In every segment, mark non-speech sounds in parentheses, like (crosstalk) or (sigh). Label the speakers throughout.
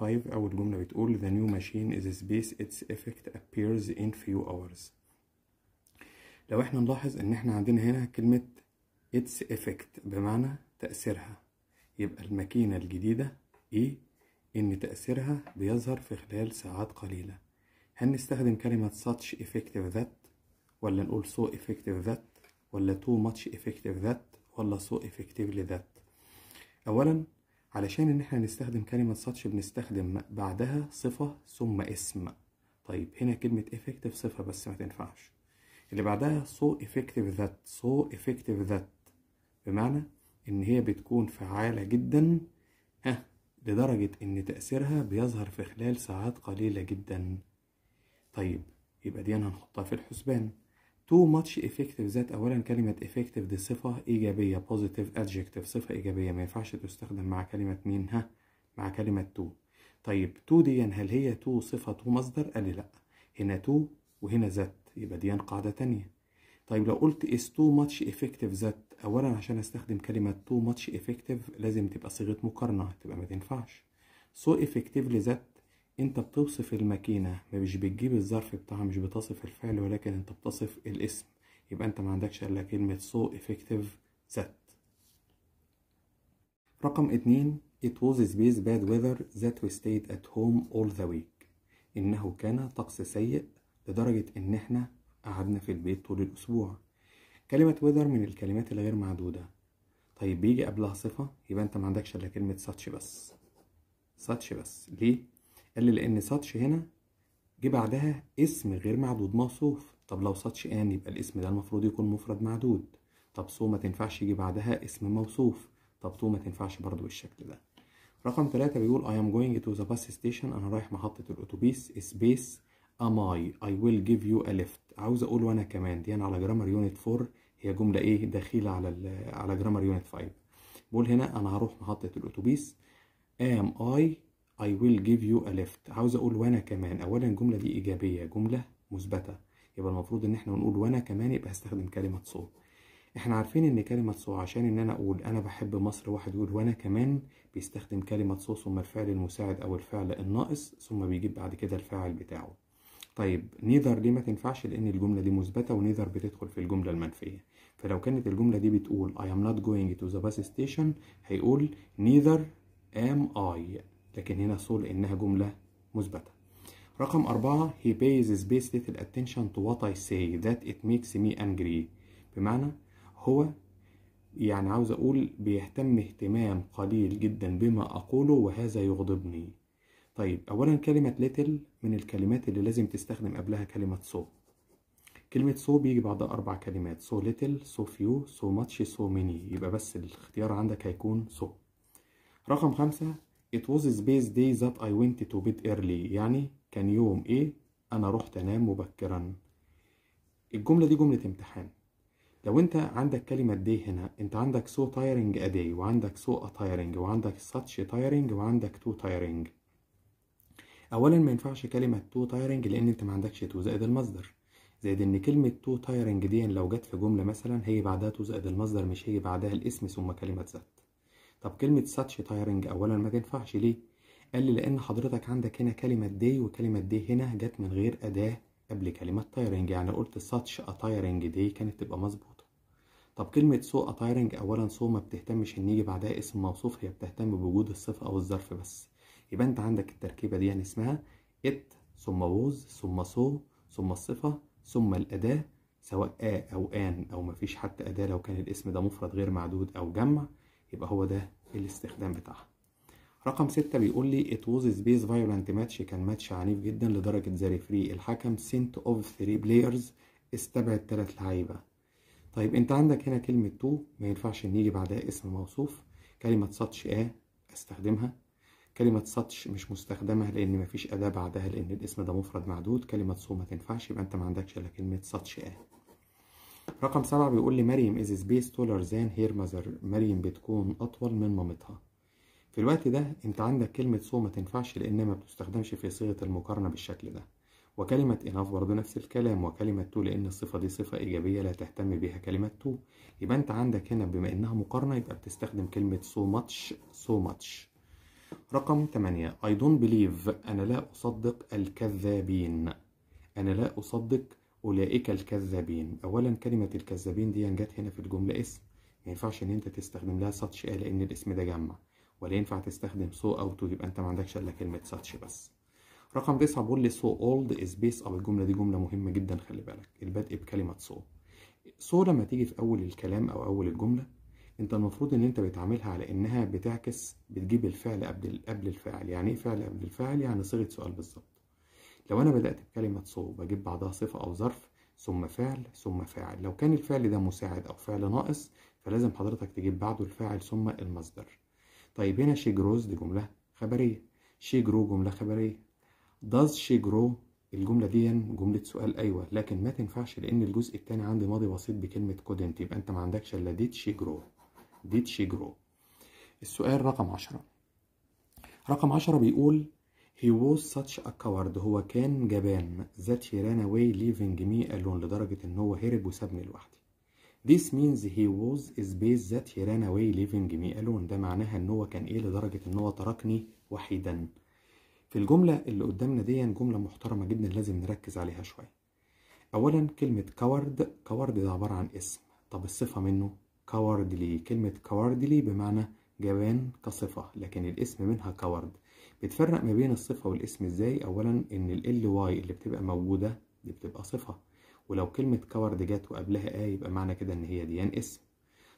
Speaker 1: 5 أول جملة بتقول the new machine is space its effect appears in few hours لو احنا نلاحظ ان احنا عندنا هنا كلمة its effect بمعنى تأثيرها يبقى الماكينة الجديدة ايه ان تأثيرها بيظهر في خلال ساعات قليلة هل نستخدم كلمة such effective that ولا نقول so effective that ولا too much effective that ولا so effectively that أولا علشان ان احنا نستخدم كلمة ساتش بنستخدم بعدها صفة ثم اسم طيب هنا كلمة effective صفة بس ما تنفعش اللي بعدها so effective that so effective that بمعنى ان هي بتكون فعالة جدا ها لدرجة ان تأثيرها بيظهر في خلال ساعات قليلة جدا طيب يبقى دي أنا هنحطها في الحسبان تو ماتش effective ذات اولا كلمة effective دي صفة ايجابية positive adjective صفة ايجابية ما ينفعش تستخدم مع كلمة مين ها مع كلمة تو طيب تو دي هل هي تو صفة تو مصدر قال لي لا هنا تو وهنا ذات يبقى دي قاعدة تانية طيب لو قلت is too much effective ذات اولا عشان استخدم كلمة too much effective لازم تبقى صيغة مقارنة تبقى ما تنفعش so effectively ذات انت بتوصف الماكينة مش بتجيب الظرف بتاعها مش بتصف الفعل ولكن انت بتصف الاسم يبقى انت ما عندكش الا كلمة so effective that رقم اتنين it was space bad weather that we stayed at home all the week انه كان طقس سيء لدرجة ان احنا قعدنا في البيت طول الاسبوع كلمة weather من الكلمات الغير معدودة طيب بيجي قبلها صفة يبقى انت ما عندكش الا كلمة such بس such بس ليه قال لي لان ساتش هنا جه بعدها اسم غير معدود موصوف طب لو ساتش ان يبقى الاسم ده المفروض يكون مفرد معدود طب سو ما تنفعش يجي بعدها اسم موصوف طب تو ما تنفعش برضو بالشكل ده رقم ثلاثة بيقول I am going to the bus station أنا رايح محطة الأتوبيس space am I I will give you a lift عاوز أقول وأنا كمان دي أنا على جرامر يونت 4 هي جملة إيه دخيلة على على جرامر يونت 5 بقول هنا أنا هروح محطة الأتوبيس am I I will give you a lift عاوز اقول وانا كمان اولا الجمله دي ايجابيه جمله مثبته يبقى المفروض ان احنا نقول وانا كمان يبقى هستخدم كلمه so احنا عارفين ان كلمه so عشان ان انا اقول انا بحب مصر واحد يقول وانا كمان بيستخدم كلمه so ثم الفعل المساعد او الفعل الناقص ثم بيجيب بعد كده الفاعل بتاعه طيب نيذر دي ما تنفعش لان الجمله دي مثبته ونيذر بتدخل في الجمله المنفيه فلو كانت الجمله دي بتقول I am not going to the bus station هيقول neither am I لكن هنا صول إنها جملة مثبتة رقم أربعة he pays space little attention to what I say that it makes me angry بمعنى هو يعني عاوز أقول بيهتم اهتمام قليل جدا بما أقوله وهذا يغضبني طيب أولا كلمة little من الكلمات اللي لازم تستخدم قبلها كلمة so كلمة so بيجي بعدها أربع كلمات so little so few so much so many يبقى بس الاختيار عندك هيكون so رقم خمسة It was space day that I went to bed early يعني كان يوم ايه انا رحت انام مبكرا الجملة دي جملة امتحان لو انت عندك كلمة دي هنا انت عندك so tiring a day وعندك so a tiring وعندك such tiring وعندك too tiring اولا ما ينفعش كلمة too tiring لان انت ما عندكش تو زائد المصدر زائد ان كلمة too tiring دي لو جت في جملة مثلا هي بعدها تو زائد المصدر مش هي بعدها الاسم ثم كلمة ذات طب كلمة such tiring أولا ما تنفعش ليه؟ قال لي لأن حضرتك عندك هنا كلمة day وكلمة day هنا جت من غير أداة قبل كلمة tiring يعني قلت such a tiring day كانت تبقى مظبوطة طب كلمة سو so a tiring أولا سو so ما بتهتمش إن يجي بعدها اسم موصوف هي بتهتم بوجود الصفة أو الظرف بس يبقى أنت عندك التركيبة دي يعني اسمها it ثم was ثم so ثم الصفة ثم الأداة سواء آ أو آن أو مفيش حتى أداة لو كان الاسم ده مفرد غير معدود أو جمع يبقى هو ده الاستخدام بتاعها رقم ستة بيقول لي it was a space violent match كان ماتش عنيف جدا لدرجة ذا فري الحكم sent of three players استبعد ثلاث لعيبة طيب انت عندك هنا كلمة تو ما ينفعش ان يجي بعدها اسم موصوف كلمة ساتش اه استخدمها كلمة ساتش مش مستخدمة لأن مفيش أداة بعدها لأن الاسم ده مفرد معدود كلمة سو ما تنفعش يبقى أنت ما عندكش إلا كلمة ساتش آه رقم سبعة بيقول لي مريم از سبيس تولر زان هير ماذر مريم بتكون أطول من مامتها في الوقت ده أنت عندك كلمة سو ما تنفعش لأنها ما بتستخدمش في صيغة المقارنة بالشكل ده وكلمة إناف برضه نفس الكلام وكلمة تو لأن الصفة دي صفة إيجابية لا تهتم بها كلمة تو يبقى أنت عندك هنا بما إنها مقارنة يبقى بتستخدم كلمة سو ماتش سو ماتش رقم 8 I don't believe أنا لا أصدق الكذابين أنا لا أصدق أولئك الكذابين أولا كلمة الكذابين دي جت هنا في الجملة اسم ما ينفعش إن أنت تستخدم لها ساتش إيه لأن الاسم ده جمع ولا ينفع تستخدم سو أو تو يبقى أنت ما عندكش إلا كلمة ساتش بس رقم تسعة بيقول لي سو أولد إز بيس أب الجملة دي جملة مهمة جدا خلي بالك البدء بكلمة سو سو لما تيجي في أول الكلام أو أول الجملة أنت المفروض إن أنت بتعاملها على إنها بتعكس بتجيب الفعل قبل قبل الفاعل يعني إيه فعل قبل الفاعل يعني صيغة سؤال بالظبط لو أنا بدأت بكلمة سو بجيب بعدها صفة أو ظرف ثم فعل ثم فاعل لو كان الفعل ده مساعد أو فعل ناقص فلازم حضرتك تجيب بعده الفاعل ثم المصدر طيب هنا شي جروز دي جملة خبرية شي جرو جملة خبرية داز شي جرو الجملة دي جملة سؤال أيوة لكن ما تنفعش لأن الجزء الثاني عندي ماضي بسيط بكلمة كودنت يبقى أنت ما عندكش إلا ديت شي جرو ديت شي جرو السؤال رقم عشرة رقم عشرة بيقول He was such a coward هو كان جبان that he ran away leaving me alone لدرجة ان هو هرب وسابني لوحدي This means he was is based that he ran away leaving me alone ده معناها ان هو كان ايه لدرجة ان هو تركني وحيدا في الجملة اللي قدامنا دي يعني جملة محترمة جدا لازم نركز عليها شوية اولا كلمة coward coward ده عبارة عن اسم طب الصفة منه cowardly كلمة cowardly بمعنى جبان كصفة لكن الاسم منها coward بتفرق ما بين الصفة والاسم ازاي اولا ان ال واي اللي بتبقى موجودة دي بتبقى صفة ولو كلمة كورد جت وقبلها اه يبقى معنى كده ان هي ديان يعني اسم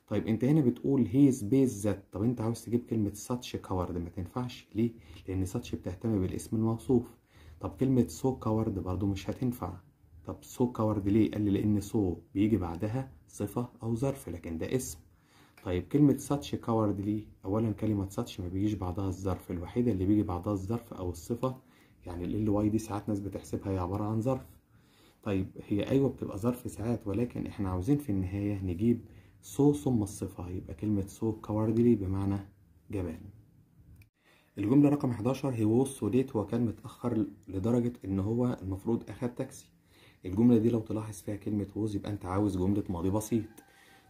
Speaker 1: طيب انت هنا بتقول هي سبيس ذات طب انت عاوز تجيب كلمة ساتش كورد ما تنفعش ليه لان ساتش بتهتم بالاسم الموصوف طب كلمة سو كورد برضو مش هتنفع طب سو كورد ليه قال لي لان سو بيجي بعدها صفة او ظرف لكن ده اسم طيب كلمة such cowardly أولا كلمة such ما بيجيش بعدها الظرف الوحيدة اللي بيجي بعدها الظرف أو الصفة يعني ال واي دي ساعات ناس بتحسبها هي عبارة عن ظرف طيب هي أيوة بتبقى ظرف ساعات ولكن إحنا عاوزين في النهاية نجيب سو ثم الصفة يبقى كلمة سو cowardly بمعنى جبان الجملة رقم 11 هي was so هو كان متأخر لدرجة إن هو المفروض أخد تاكسي الجملة دي لو تلاحظ فيها كلمة ووز يبقى أنت عاوز جملة ماضي بسيط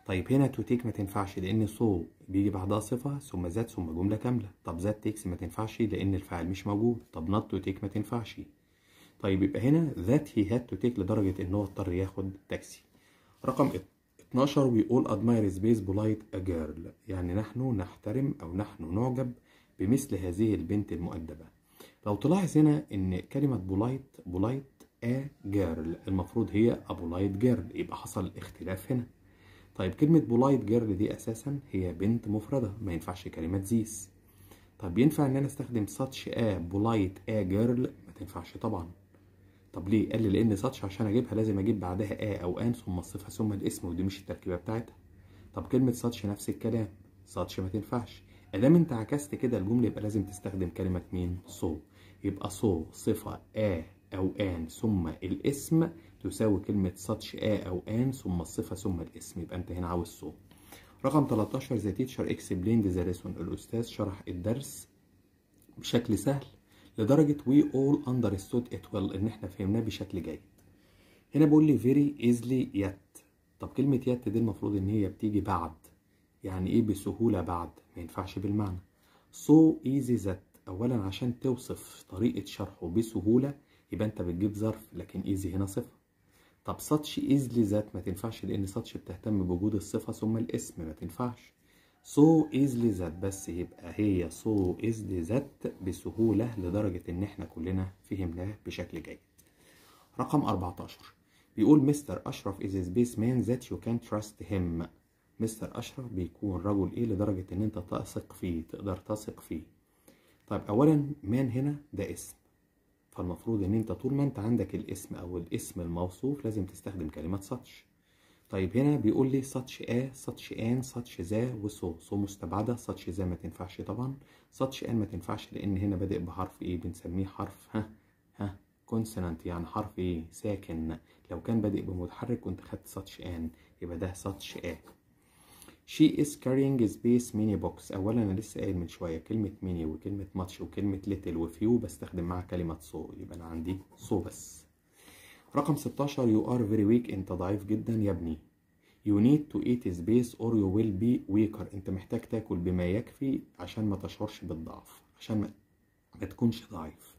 Speaker 1: طيب هنا تو تيك ما تنفعش لان سو بيجي بعدها صفه ثم ذات ثم جمله كامله طب ذات تيكس ما تنفعش لان الفاعل مش موجود طب نوت تو تيك ما تنفعش طيب يبقى هنا ذات هي هاد تو تيك لدرجه ان هو اضطر ياخد تاكسي رقم 12 اول ادماير سبيس بولايت ا جيرل يعني نحن نحترم او نحن نعجب بمثل هذه البنت المؤدبه لو تلاحظ هنا ان كلمه بولايت بولايت ا جيرل المفروض هي ابولايت جيرل يبقى حصل اختلاف هنا طيب كلمة بولايت جيرل دي أساسا هي بنت مفردة ما ينفعش كلمة ذيس طب ينفع إن أنا أستخدم ساتش أ بولايت أ جيرل ما تنفعش طبعا طب ليه؟ قال لي لأن ساتش عشان أجيبها لازم أجيب بعدها أ أو أن ثم الصفة ثم الاسم ودي مش التركيبة بتاعتها طب كلمة ساتش نفس الكلام ساتش ما تنفعش ادام انت عكست كده الجمله يبقى لازم تستخدم كلمه مين سو so. يبقى سو so صفه ا او ان ثم الاسم تساوي كلمة ساتش آ أو آن ثم الصفة ثم الاسم يبقى أنت هنا عاوز صوت رقم 13 ذا تيتشر اكسبلين ذا ريسون الأستاذ شرح الدرس بشكل سهل لدرجة we all understood it well إن إحنا فهمناه بشكل جيد هنا بيقول لي very easily yet طب كلمة يت دي المفروض إن هي بتيجي بعد يعني إيه بسهولة بعد ما ينفعش بالمعنى so easy that أولا عشان توصف طريقة شرحه بسهولة يبقى أنت بتجيب ظرف لكن easy هنا صفر طب ساتش از لذات ما تنفعش لان ساتش بتهتم بوجود الصفه ثم الاسم ما تنفعش سو از لذات بس يبقى هي سو از لذات بسهوله لدرجه ان احنا كلنا فهمناه بشكل جيد رقم 14 بيقول مستر اشرف از سبيس مان ذات يو كان تراست هيم مستر اشرف بيكون رجل ايه لدرجه ان انت تثق فيه تقدر تثق فيه طيب اولا مان هنا ده اسم فالمفروض ان انت طول ما انت عندك الاسم او الاسم الموصوف لازم تستخدم كلمة ساتش طيب هنا بيقول لي ساتش ا ساتش ان ساتش ذا وسو سو مستبعدة ساتش ذا ما تنفعش طبعا ساتش ان ما تنفعش لان هنا بادئ بحرف ايه بنسميه حرف ها ها كونسونانت يعني حرف ايه ساكن لو كان بادئ بمتحرك كنت خدت ساتش ان يبقى ده ساتش ا she is carrying space mini box اولا انا لسه قايل من شويه كلمه ميني وكلمه ماتش وكلمه ليتل وفيو بستخدم معاها كلمه سو يبقى انا عندي سو بس رقم 16 you are very weak انت ضعيف جدا يا ابني you need to eat space or you will be weaker انت محتاج تاكل بما يكفي عشان ما تشعرش بالضعف عشان ما, ما تكونش ضعيف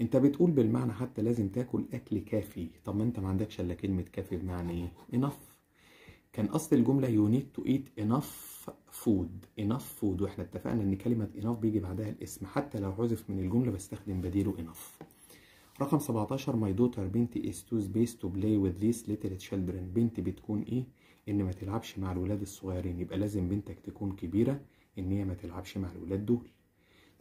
Speaker 1: انت بتقول بالمعنى حتى لازم تاكل اكل كافي طب ما انت ما عندكش الا كلمه كافي بمعنى ايه enough كان اصل الجمله يو نيد تو ايت انف فود انف فود واحنا اتفقنا ان كلمه انف بيجي بعدها الاسم حتى لو عزف من الجمله بستخدم بديله انف رقم 17 ماي دوتر بنتي از تو سبيس تو بلاي وذ ذيس ليتل تشيلدرن بنتي بتكون ايه ان ما تلعبش مع الولاد الصغيرين يبقى لازم بنتك تكون كبيره ان هي ما تلعبش مع الولاد دول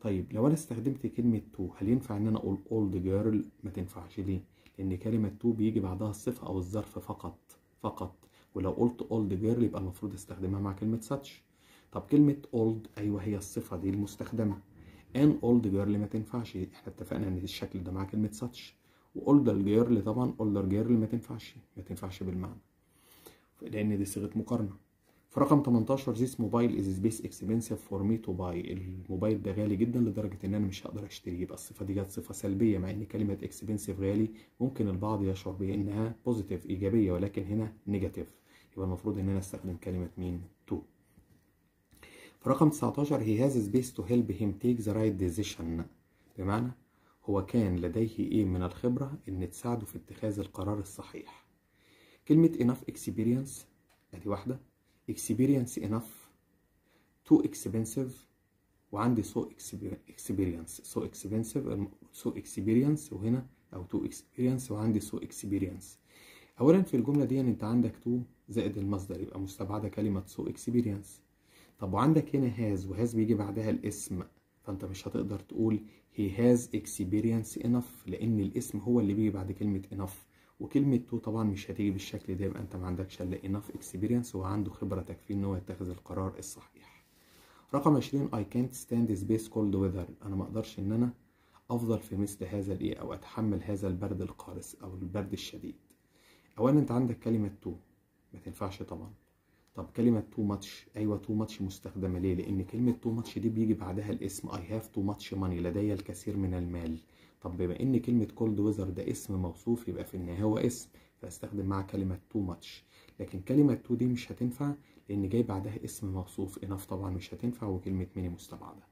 Speaker 1: طيب لو انا استخدمت كلمه تو هل ينفع ان انا اقول اولد جيرل ما تنفعش ليه لان كلمه تو بيجي بعدها الصفه او الظرف فقط فقط ولو قلت old girl يبقى المفروض استخدمها مع كلمة such طب كلمة old أيوه هي الصفة دي المستخدمة ان old girl ما تنفعش احنا اتفقنا ان الشكل ده مع كلمة such واولدر girl طبعا older girl ما تنفعش ما تنفعش بالمعنى لان دي صيغة مقارنة في رقم 18 this موبايل از سبيس اكسبنسيف فور مي تو باي الموبايل ده غالي جدا لدرجه ان انا مش هقدر اشتريه يبقى الصفه دي جت صفه سلبيه مع ان كلمه اكسبنسيف غالي ممكن البعض يشعر بانها بوزيتيف ايجابيه ولكن هنا نيجاتيف يبقى المفروض ان انا استخدم كلمه مين تو في رقم 19 هي هاز سبيس تو هيلب هيم تيك ذا رايت ديزيشن بمعنى هو كان لديه ايه من الخبره ان تساعده في اتخاذ القرار الصحيح كلمه enough experience ادي يعني واحده experience enough too expensive وعندي so experience so expensive so experience وهنا او too experience وعندي so experience اولا في الجمله دي انت عندك تو زائد المصدر يبقى مستبعده كلمه so experience طب وعندك هنا هاز وهاز بيجي بعدها الاسم فانت مش هتقدر تقول he has experience enough لان الاسم هو اللي بيجي بعد كلمه enough وكلمه تو طبعا مش هتيجي بالشكل ده يبقى انت ما عندكش الا انف اكسبيرينس وعنده خبره تكفيه ان هو يتخذ القرار الصحيح رقم 20 I can't stand this cold weather انا ما اقدرش ان انا افضل في مثل هذا الايه او اتحمل هذا البرد القارس او البرد الشديد اولا انت عندك كلمه تو ما تنفعش طبعا طب كلمة تو ماتش أيوة تو ماتش مستخدمة ليه؟ لأن كلمة تو ماتش دي بيجي بعدها الاسم I have too much money لدي الكثير من المال طب بما ان كلمه كولد ويزر ده اسم موصوف يبقى في النهايه هو اسم فاستخدم معاه كلمه تو ماتش لكن كلمه تو دي مش هتنفع لان جاي بعدها اسم موصوف انف طبعا مش هتنفع وكلمه ميني مستبعده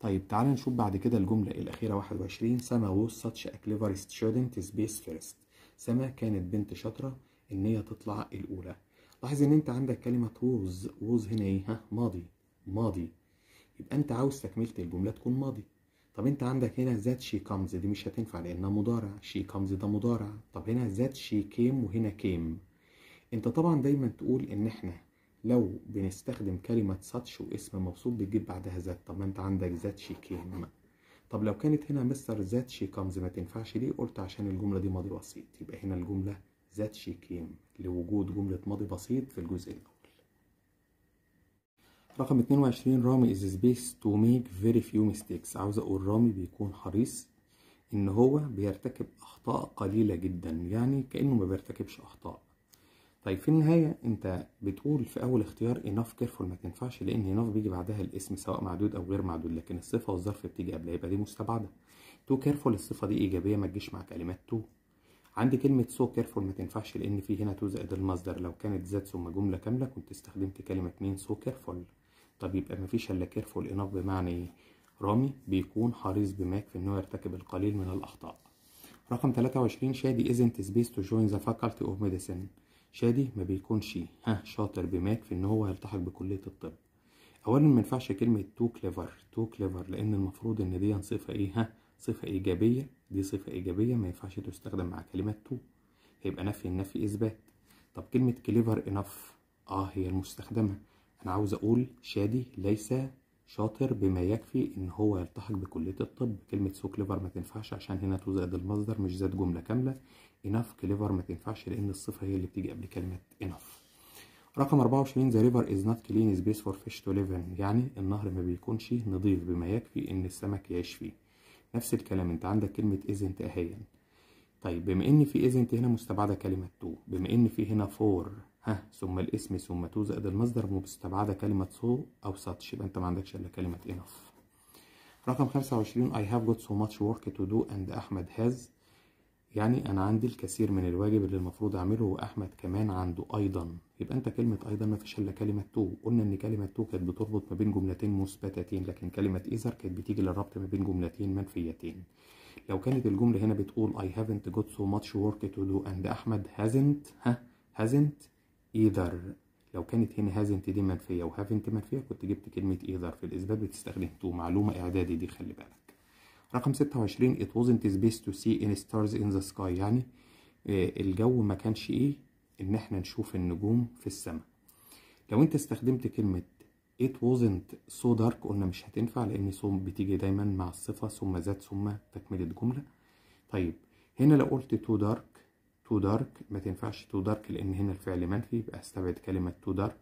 Speaker 1: طيب تعالى نشوف بعد كده الجمله الاخيره 21 سما ووز ساتش ا ستودنت سبيس فيرست سما كانت بنت شاطره ان هي تطلع الاولى لاحظ ان انت عندك كلمه ووز ووز هنا ايه ها ماضي ماضي يبقى انت عاوز تكمله الجمله تكون ماضي طب انت عندك هنا ذات شي كامز دي مش هتنفع لانها مضارع شي كامز ده مضارع طب هنا ذات شي كيم وهنا كيم انت طبعا دايما تقول ان احنا لو بنستخدم كلمة ساتش واسم مبسوط بتجيب بعدها ذات طب ما انت عندك ذات شي كيم طب لو كانت هنا مستر ذات شي كامز ما تنفعش ليه قلت عشان الجملة دي ماضي بسيط يبقى هنا الجملة ذات شي كيم لوجود جملة ماضي بسيط في الجزء الأول رقم 22 رامي از سبيس تو ميك فيري فيو ميستيكس عاوز اقول رامي بيكون حريص ان هو بيرتكب اخطاء قليلة جدا يعني كأنه ما بيرتكبش اخطاء طيب في النهاية انت بتقول في اول اختيار enough careful ما تنفعش لان enough بيجي بعدها الاسم سواء معدود او غير معدود لكن الصفة والظرف بتيجي قبلها يبقى دي مستبعدة تو careful الصفة دي ايجابية ما تجيش مع كلمات تو عندي كلمة سو so كيرفول ما تنفعش لأن في هنا تو زائد المصدر لو كانت ذات ثم جملة كاملة كنت استخدمت كلمة مين سو so كيرفول طب يبقى مفيش الا كيرفول انف بمعنى ايه؟ رامي بيكون حريص بماك في انه يرتكب القليل من الاخطاء رقم 23 شادي ازنت سبيس تو جوين ذا فاكالتي اوف ميديسن شادي ما بيكونش ها شاطر بماك في ان هو يلتحق بكليه الطب اولا ما ينفعش كلمه تو كليفر تو كليفر لان المفروض ان دي صفه ايه ها صفه ايجابيه دي صفه ايجابيه ما ينفعش تستخدم مع كلمه تو هيبقى نفي النفي اثبات طب كلمه كليفر انف اه هي المستخدمه انا عاوز اقول شادي ليس شاطر بما يكفي ان هو يلتحق بكليه الطب كلمه سو كليفر ما تنفعش عشان هنا تو زائد المصدر مش زائد جمله كامله انف كليفر ما تنفعش لان الصفه هي اللي بتيجي قبل كلمه انف رقم 24 ذا ريفر از نوت كلين سبيس فور فيش تو ليفن يعني النهر ما بيكونش نظيف بما يكفي ان السمك يعيش فيه نفس الكلام انت عندك كلمه ازنت اهيا طيب بما ان في ازنت هنا مستبعده كلمه تو بما ان في هنا فور ها ثم الاسم ثم تو زائد المصدر مستبعده كلمة سو أو ساتش يبقى أنت ما عندكش إلا كلمة انف رقم 25 I have got so much work to do and أحمد has يعني أنا عندي الكثير من الواجب اللي المفروض أعمله وأحمد كمان عنده أيضا يبقى أنت كلمة أيضا ما فيش إلا كلمة تو قلنا إن كلمة تو كانت بتربط ما بين جملتين مثبتتين لكن كلمة إذر كانت بتيجي للربط ما بين جملتين منفيتين لو كانت الجملة هنا بتقول I haven't got so much work to do and أحمد hasn't ها hasn't ايذر لو كانت هنا هازنت دي منفية وهافنت منفية كنت جبت كلمة ايذر في الإثبات بتستخدم تو معلومة إعدادي دي خلي بالك رقم 26 it wasn't space to see any stars in the sky يعني آه، الجو ما كانش ايه ان احنا نشوف النجوم في السماء لو انت استخدمت كلمة it wasn't so dark قلنا مش هتنفع لان so بتيجي دايما مع الصفة ثم ذات ثم تكملة جملة طيب هنا لو قلت تو دارك تو دارك ما تنفعش تو دارك لان هنا الفعل منفي يبقى استبعد كلمة تو دارك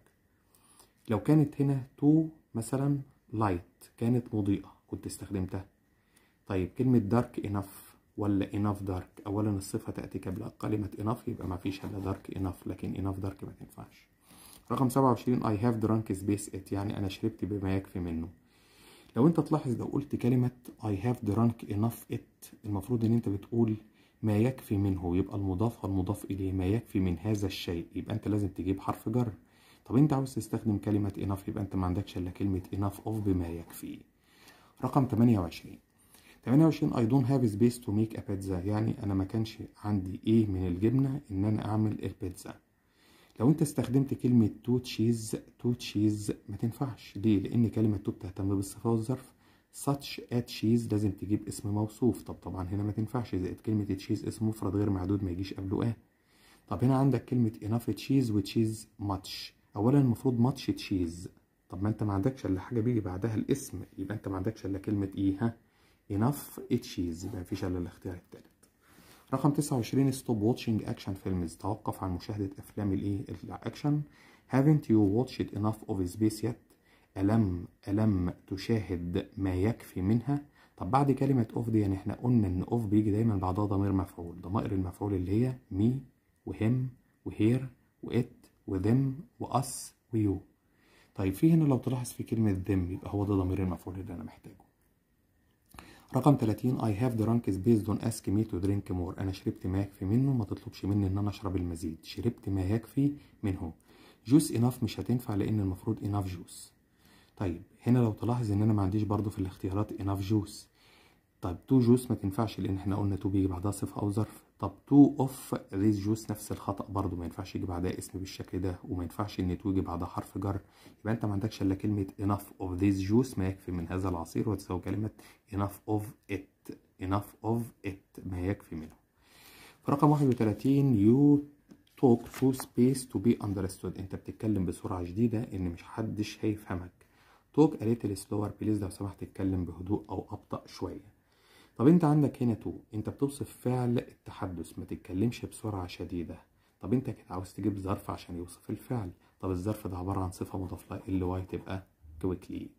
Speaker 1: لو كانت هنا تو مثلا لايت كانت مضيئة كنت استخدمتها طيب كلمة دارك انف ولا انف دارك اولا الصفة تأتي قبل كلمة انف يبقى ما فيش الا دارك انف لكن انف دارك ما تنفعش رقم 27 I have drunk space it يعني انا شربت بما يكفي منه لو انت تلاحظ لو قلت كلمة I have drunk enough it المفروض ان انت بتقول ما يكفي منه يبقى المضاف والمضاف إليه ما يكفي من هذا الشيء يبقى أنت لازم تجيب حرف جر طب أنت عاوز تستخدم كلمة enough يبقى أنت ما عندكش إلا كلمة enough of بما يكفي رقم 28 28 I don't have space to make a pizza يعني أنا ما كانش عندي إيه من الجبنة إن أنا أعمل البيتزا لو أنت استخدمت كلمة تو تشيز تو تشيز ما تنفعش ليه؟ لأن كلمة تو بتهتم بالصفة والظرف such a cheese لازم تجيب اسم موصوف طب طبعا هنا ما تنفعش زائد إيه كلمة تشيز اسم مفرد غير معدود ما يجيش قبله اه طب هنا عندك كلمة enough cheese وتشيز much أولا المفروض much cheese طب ما انت ما عندكش الا حاجة بيجي بعدها الاسم يبقى انت ما عندكش الا كلمة ايه ها enough cheese يبقى مفيش الا الاختيار التالت رقم 29 stop watching action films توقف عن مشاهدة افلام الايه e، الاكشن haven't you watched enough of space yet ألم ألم تشاهد ما يكفي منها طب بعد كلمة أوف دي يعني احنا قلنا إن أوف بيجي دايما بعدها ضمير مفعول ضمائر المفعول اللي هي مي وهم وهير وإت وذم وأس ويو طيب في هنا لو تلاحظ في كلمة ذم يبقى هو ده ضمير المفعول اللي أنا محتاجه رقم 30 I have drunk is based on ask me to drink more أنا شربت ما يكفي منه ما تطلبش مني إن أنا أشرب المزيد شربت ما يكفي منه جوس enough مش هتنفع لأن المفروض enough جوس طيب هنا لو تلاحظ ان انا ما عنديش برضو في الاختيارات اناف جوس طيب تو جوس ما تنفعش لان احنا قلنا تو بيجي بعدها صفه او ظرف طب تو اوف ذيس جوس نفس الخطا برضو ما ينفعش يجي بعدها اسم بالشكل ده وما ينفعش ان تو يجي بعدها حرف جر يبقى انت ما عندكش الا كلمه enough of this juice ما يكفي من هذا العصير وتساوي كلمه enough of it enough of it ما يكفي منه رقم 31 يو talk to space to be understood انت بتتكلم بسرعه شديده ان مش حدش هيفهمك توك a little slower بليز لو سمحت اتكلم بهدوء او ابطا شويه طب انت عندك هنا تو انت بتوصف فعل التحدث ما تتكلمش بسرعه شديده طب انت كنت عاوز تجيب ظرف عشان يوصف الفعل طب الظرف ده عباره عن صفه مضافه اللي واي تبقى كويكلي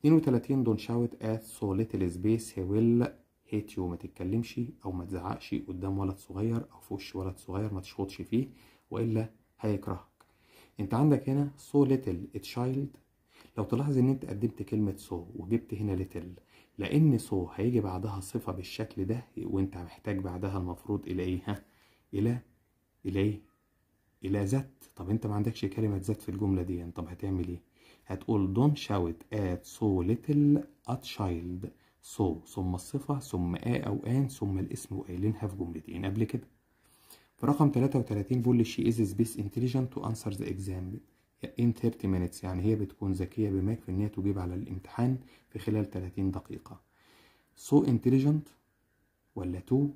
Speaker 1: 32 دون شاوت ات سو ليتل سبيس هي ويل هيت يو ما تتكلمش او ما تزعقش قدام ولد صغير او في وش ولد صغير ما تشخطش فيه والا هيكرهك انت عندك هنا سو ليتل تشايلد لو تلاحظ ان انت قدمت كلمة سو وجبت هنا ليتل لان سو هيجي بعدها صفة بالشكل ده وانت محتاج بعدها المفروض الى ايه ها الى الى ايه الى ذات طب انت ما عندكش كلمة ذات في الجملة دي طب هتعمل ايه هتقول دون شاوت ات سو ليتل ات شايلد سو ثم الصفة ثم آ أو آن ثم الاسم وقايلينها في جملتين قبل كده في رقم 33 بول شي از سبيس انتليجنت تو انسر ذا اكزام يعني in 30 minutes يعني هي بتكون ذكية بما يكفي ان هي تجيب على الامتحان في خلال 30 دقيقة so intelligent ولا تو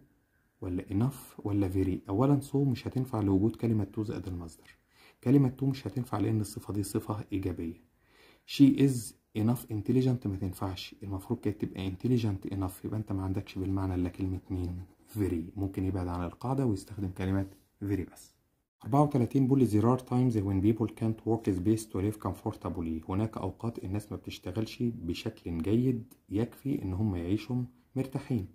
Speaker 1: ولا enough ولا very اولا so مش هتنفع لوجود كلمة to زائد المصدر كلمة to مش هتنفع لان الصفة دي صفة ايجابية she is enough intelligent ما تنفعش المفروض كانت تبقى intelligent enough يبقى انت ما عندكش بالمعنى الا كلمة مين very ممكن يبعد عن القاعدة ويستخدم كلمة very بس 34 بول زرار times when people can't work space to live comfortably هناك أوقات الناس ما بتشتغلش بشكل جيد يكفي إن هم يعيشوا مرتاحين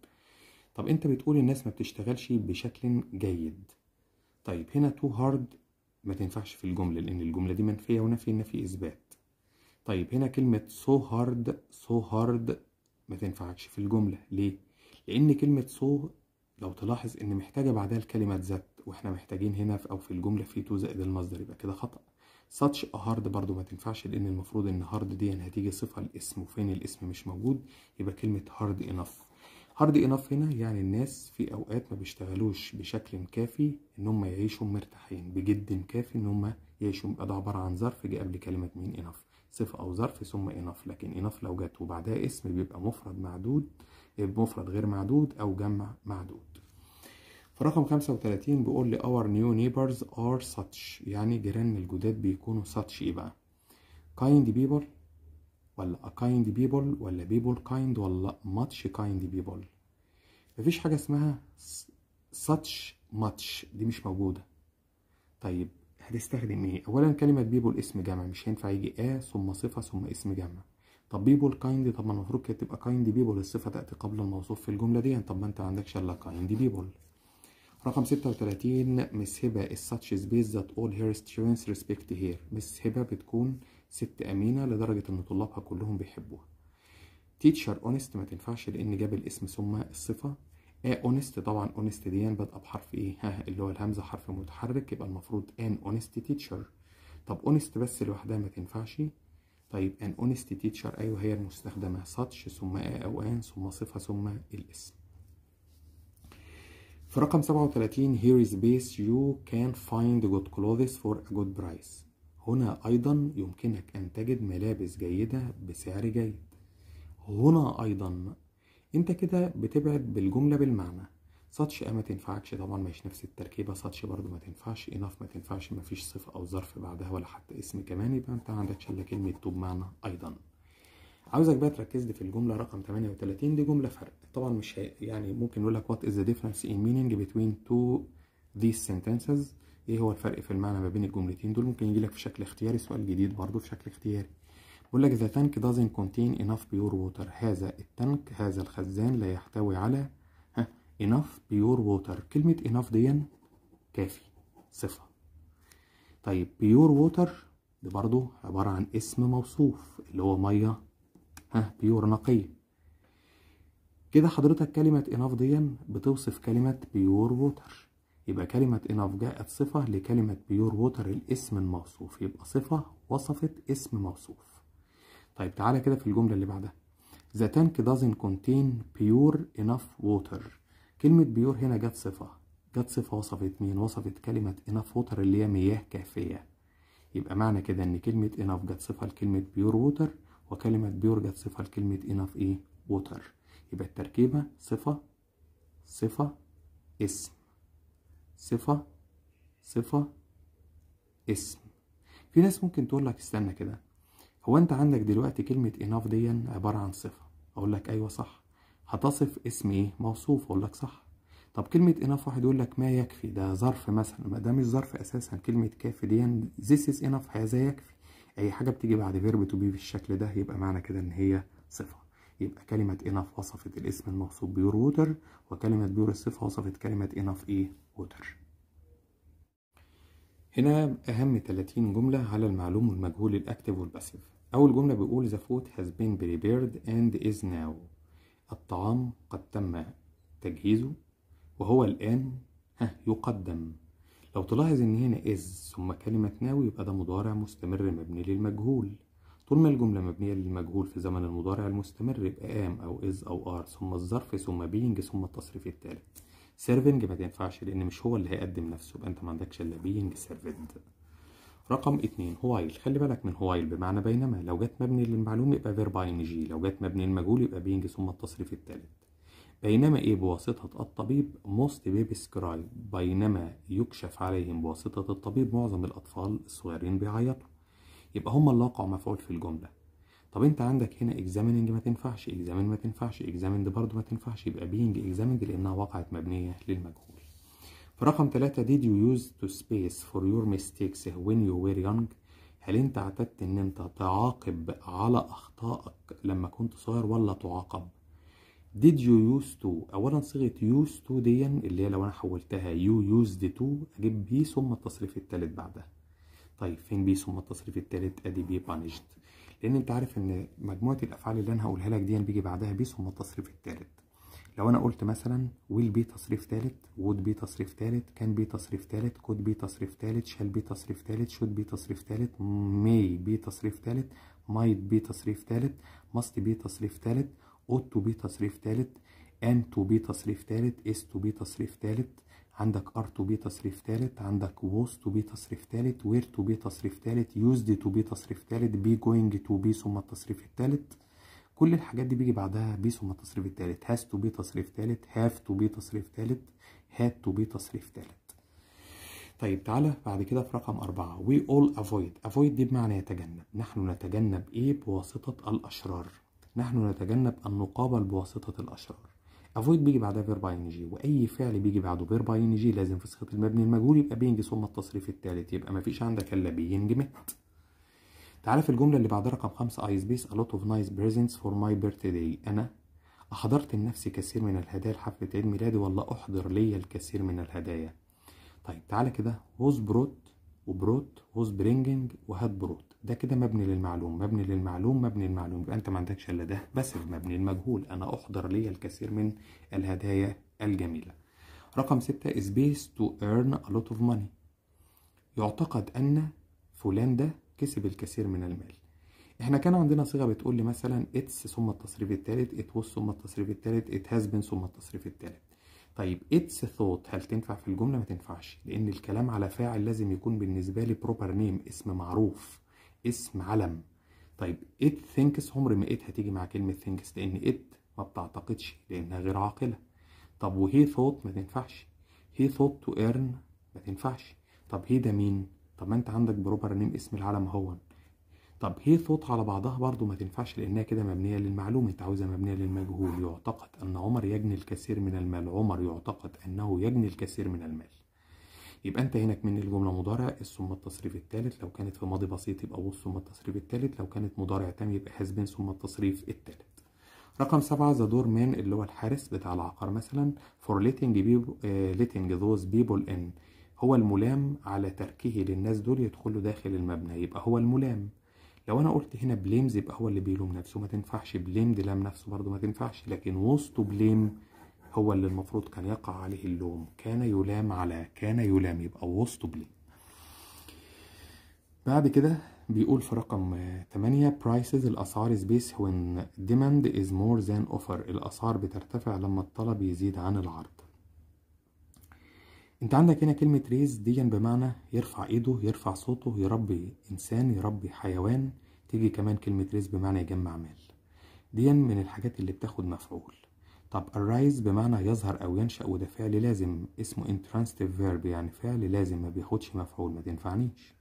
Speaker 1: طب أنت بتقول الناس ما بتشتغلش بشكل جيد طيب هنا too hard ما تنفعش في الجملة لأن الجملة دي منفية ونفي النفي إثبات طيب هنا كلمة so hard so hard ما تنفعش في الجملة ليه؟ لأن كلمة so لو تلاحظ إن محتاجة بعدها الكلمة ذات واحنا محتاجين هنا في او في الجمله في تو زائد المصدر يبقى كده خطا such a hard برضو ما تنفعش لان المفروض ان hard دي يعني هتيجي صفه الاسم وفين الاسم مش موجود يبقى كلمه hard enough هارد انف هنا يعني الناس في اوقات ما بيشتغلوش بشكل كافي ان هم يعيشوا مرتاحين بجد كافي ان هم يعيشوا يبقى ده عباره عن ظرف جه قبل كلمه مين انف صفه او ظرف ثم إناف لكن إناف لو جت وبعدها اسم بيبقى مفرد معدود مفرد غير معدود او جمع معدود في رقم 35 بيقول لي our new neighbors are such يعني جيراننا الجداد بيكونوا such ايه بقى kind people ولا a kind people ولا people kind ولا much kind people مفيش حاجة اسمها such much دي مش موجودة طيب هتستخدم ايه اولا كلمة people اسم جمع مش هينفع يجي a ثم صفة ثم اسم جمع طب بيبول كايند طب ما المفروض كانت تبقى كايند بيبول الصفه تاتي قبل الموصوف في الجمله دي طب ما انت ما عندكش الا كايند بيبول رقم 36 مس هبة is such space that all her students respect her مس هبة بتكون ست أمينة لدرجة إن طلابها كلهم بيحبوها تيتشر اونست ما تنفعش لأن جاب الاسم ثم الصفة آه اونست طبعا اونست دي بادئة بحرف إيه ها اللي هو الهمزة حرف متحرك يبقى المفروض ان اونست تيتشر طب اونست بس لوحدها ما تنفعش طيب ان اونست تيتشر أيوه هي المستخدمة such ثم آه أو ان ثم صفة ثم الاسم في رقم 37 here is base you can find good clothes for a good price هنا أيضا يمكنك أن تجد ملابس جيدة بسعر جيد هنا أيضا أنت كده بتبعد بالجملة بالمعنى ساتش ما تنفعكش طبعا مش نفس التركيبة ساتش برضو ما تنفعش انف ما تنفعش ما فيش صفة أو ظرف بعدها ولا حتى اسم كمان يبقى أنت عندك شلة كلمة تو بمعنى أيضا عاوزك بقى تركز لي في الجمله رقم 38 دي جمله فرق طبعا مش هي... يعني ممكن نقول لك وات از ذا ديفرنس ان مينينج بتوين تو ذيس سنتنسز ايه هو الفرق في المعنى ما بين الجملتين دول ممكن يجي لك في شكل اختياري سؤال جديد برضه في شكل اختياري بيقول لك ذا تانك دازنت كونتين انف بيور ووتر هذا التانك هذا الخزان لا يحتوي على ها انف بيور ووتر كلمه انف دي كافي صفه طيب بيور ووتر ده برضه عباره عن اسم موصوف اللي هو ميه ها بيور نقي كده حضرتك كلمة إناف دي بتوصف كلمة بيور ووتر يبقى كلمة إناف جاءت صفة لكلمة بيور ووتر الاسم الموصوف يبقى صفة وصفت اسم موصوف طيب تعالى كده في الجملة اللي بعدها The tank doesn't contain pure enough water كلمة بيور هنا جت صفة جت صفة وصفت مين؟ وصفت كلمة enough water اللي هي مياه كافية يبقى معنى كده إن كلمة enough جت صفة لكلمة pure water وكلمة بيور جت صفة لكلمة enough ايه ووتر يبقى التركيبة صفة صفة اسم صفة صفة اسم في ناس ممكن تقول لك استنى كده هو انت عندك دلوقتي كلمة enough دي عبارة عن صفة اقول لك ايوه صح هتصف اسم ايه موصوف اقول لك صح طب كلمة enough واحد يقول لك ما يكفي ده ظرف مثلا ما ده مش ظرف اساسا كلمة كافي دي this is enough هذا يكفي اي حاجه بتيجي بعد فيرب تو بي بالشكل ده يبقى معنى كده ان هي صفه يبقى كلمة enough وصفت الاسم المقصود بيور ووتر وكلمة بيور الصفة وصفت كلمة enough ايه ووتر هنا أهم 30 جملة على المعلوم والمجهول الأكتف والباسيف أول جملة بيقول the food has been prepared and is now الطعام قد تم تجهيزه وهو الآن ها يقدم لو تلاحظ ان هنا is ثم كلمة ناوي يبقى ده مضارع مستمر مبني للمجهول طول ما الجملة مبنية للمجهول في زمن المضارع المستمر يبقى ام أو is أو are ثم الظرف ثم بينج ثم التصريف الثالث سيرفنج ما تنفعش لأن مش هو اللي هيقدم نفسه يبقى أنت ما عندكش إلا بينج سيرفنت رقم اتنين هوايل خلي بالك من هوايل بمعنى بينما لو جت مبني للمعلوم يبقى فيرب ان جي لو جت مبني للمجهول يبقى بينج ثم التصريف التالت بينما إيه بواسطة الطبيب most babies cry بينما يكشف عليهم بواسطة الطبيب معظم الأطفال الصغيرين بيعيطوا يبقى هما وقعوا مفعول في الجملة طب انت عندك هنا اكزامينج ما تنفعش اكزامين ما تنفعش اكزامين دي برضه ما تنفعش يبقى بينج examined لأنها وقعت مبنية للمجهول في رقم 3 did you use to space for your mistakes when you were young هل انت اعتدت ان انت تعاقب على اخطائك لما كنت صغير ولا تعاقب did you use to اولا صيغه used to دي اللي هي لو انا حولتها you used to اجيب بي ثم التصريف الثالث بعدها طيب فين بي ثم التصريف الثالث ادي بي بانشد لان انت عارف ان مجموعه الافعال اللي انا هقولها لك دي بيجي بعدها بي ثم التصريف الثالث لو انا قلت مثلا will be تصريف ثالث would be تصريف ثالث can be تصريف ثالث could be تصريف ثالث shall be تصريف ثالث should be تصريف ثالث may be تصريف ثالث might be تصريف ثالث must be تصريف ثالث اوت تو بي تصريف ثالث ان تو بي تصريف ثالث اس تو بي تصريف ثالث عندك ار تو بي تصريف ثالث عندك ووز تو بي تصريف ثالث وير تو بي تصريف ثالث يوزد تو بي تصريف ثالث بي جوينج تو بي ثم التصريف الثالث كل الحاجات دي بيجي بعدها بي ثم التصريف الثالث هاز تو بي تصريف ثالث هاف تو بي تصريف ثالث هاد تو بي تصريف ثالث طيب تعالى بعد كده في رقم أربعة we all avoid avoid دي بمعنى يتجنب نحن نتجنب ايه بواسطة الأشرار نحن نتجنب أن نقابل بواسطة الأشرار افويد بيجي بعدها فيربا اين جي واي فعل بيجي بعده فيربا اين جي لازم في صيغه المبني المجهول يبقى بينج ثم التصريف الثالث يبقى مفيش عندك الا بينج مت تعالى في الجمله اللي بعد رقم خمسة اي سبيس ا لوت اوف نايس بريزنتس فور ماي birthday انا احضرت لنفسي كثير من الهدايا لحفله عيد ميلادي ولا احضر لي الكثير من الهدايا طيب تعالى كده ووز بروت وبروت ووز برينجنج وهات بروت ده كده مبني للمعلوم مبني للمعلوم مبني للمعلوم يبقى انت ما عندكش الا ده بس مبني المجهول انا احضر لي الكثير من الهدايا الجميله رقم ستة is based to earn a lot of money يعتقد ان فلان ده كسب الكثير من المال احنا كان عندنا صيغه بتقول لي مثلا اتس ثم التصريف الثالث ات was ثم التصريف الثالث ات هاز بين ثم التصريف الثالث طيب اتس ثوت هل تنفع في الجمله ما تنفعش لان الكلام على فاعل لازم يكون بالنسبه لي بروبر نيم اسم معروف اسم علم طيب ات ثينكس عمر ما ات هتيجي مع كلمة ثينكس لأن ات ما بتعتقدش لأنها غير عاقلة طب وهي ثوت ما تنفعش هي ثوت تو ايرن ما تنفعش طب هي ده مين طب ما انت عندك بروبر نيم اسم العلم هو طب هي ثوت على بعضها برضو ما تنفعش لأنها كده مبنية للمعلومة أنت عاوزها مبنية للمجهول يعتقد أن عمر يجني الكثير من المال عمر يعتقد أنه يجني الكثير من المال يبقى انت هناك من الجمله مضارع ثم التصريف الثالث لو كانت في ماضي بسيط يبقى وص ثم التصريف الثالث لو كانت مضارع تام يبقى حزبين ثم التصريف الثالث رقم سبعة ذا دور مان اللي هو الحارس بتاع العقار مثلا فور ليتنج ليتنج ذوز بيبول ان هو الملام على تركه للناس دول يدخلوا داخل المبنى يبقى هو الملام لو انا قلت هنا بليمز يبقى هو اللي بيلوم نفسه ما تنفعش بليمد لام نفسه برضه ما تنفعش لكن وسطه بليم هو اللي المفروض كان يقع عليه اللوم كان يلام على كان يلام يبقى وسطه بلي بعد كده بيقول في رقم 8 prices الأسعار space when demand is more than offer الأسعار بترتفع لما الطلب يزيد عن العرض انت عندك هنا كلمة ريز دي بمعنى يرفع ايده يرفع صوته يربي انسان يربي حيوان تيجي كمان كلمة ريز بمعنى يجمع مال دي من الحاجات اللي بتاخد مفعول طب arise بمعنى يظهر أو ينشأ وده فعل لازم اسمه intransitive verb يعني فعل لازم ما بياخدش مفعول ما تنفعنيش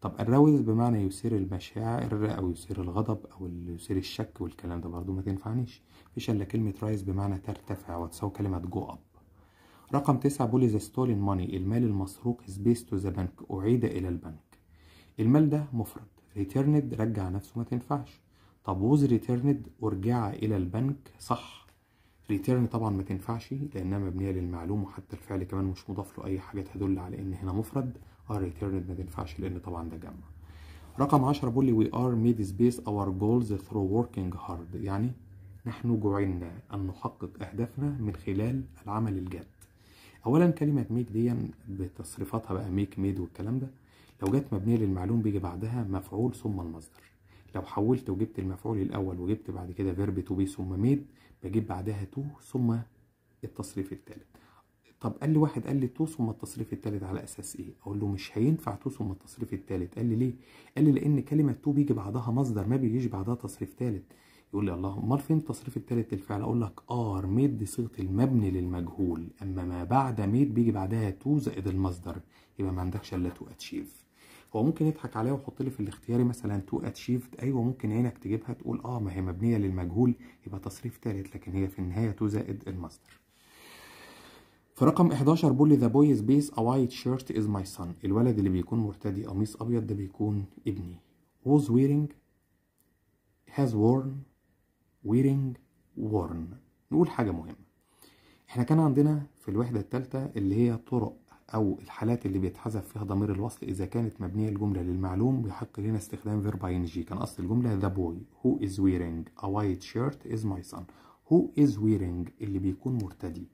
Speaker 1: طب الراوز بمعنى يثير المشاعر أو يثير الغضب أو يثير الشك والكلام ده برضو ما تنفعنيش مفيش إلا كلمة رايز بمعنى ترتفع وتساوي كلمة جو أب رقم تسعة بولي ذا stolen ماني المال المسروق is based to the bank أعيد إلى البنك المال ده مفرد ريتيرند رجع نفسه ما تنفعش طب ووز ريتيرند أرجع إلى البنك صح ريتيرن طبعا ما تنفعش لانها مبنيه للمعلوم وحتى الفعل كمان مش مضاف له اي حاجه تدل على ان هنا مفرد ار آه، ريتيرن ما تنفعش لان طبعا ده جمع رقم 10 بيقول لي وي ار ميد سبيس اور جولز ثرو وركينج هارد يعني نحن جعلنا ان نحقق اهدافنا من خلال العمل الجاد اولا كلمه ميك دي بتصريفاتها بقى ميك ميد والكلام ده لو جت مبنيه للمعلوم بيجي بعدها مفعول ثم المصدر لو حولت وجبت المفعول الاول وجبت بعد كده فيرب تو بي ثم ميد بجيب بعدها تو ثم التصريف الثالث طب قال لي واحد قال لي تو ثم التصريف الثالث على اساس ايه اقول له مش هينفع تو ثم التصريف الثالث قال لي ليه قال لي لان كلمه تو بيجي بعدها مصدر ما بيجيش بعدها تصريف ثالث يقول لي الله امال فين التصريف الثالث للفعل اقول لك ار ميد صيغه المبني للمجهول اما ما بعد ميد بيجي بعدها تو زائد المصدر يبقى ما عندكش الا تو اتشيف هو ممكن يضحك عليا ويحط لي في الاختياري مثلا تو اتشيفد ايوه ممكن عينك تجيبها تقول اه ما هي مبنيه للمجهول يبقى تصريف ثالث لكن هي في النهايه تو زائد المصدر في رقم 11 بيقول لي ذا بويز بيس ا وايت شيرت از ماي سون الولد اللي بيكون مرتدي قميص ابيض ده بيكون ابني ووز ويرينج هاز وورن ويرينج وورن نقول حاجه مهمه احنا كان عندنا في الوحده الثالثه اللي هي طرق أو الحالات اللي بيتحذف فيها ضمير الوصل إذا كانت مبنية الجملة للمعلوم بيحق لنا استخدام فيرب اي ان جي كان أصل الجملة the boy who is wearing a white shirt is my son who is wearing اللي بيكون مرتدي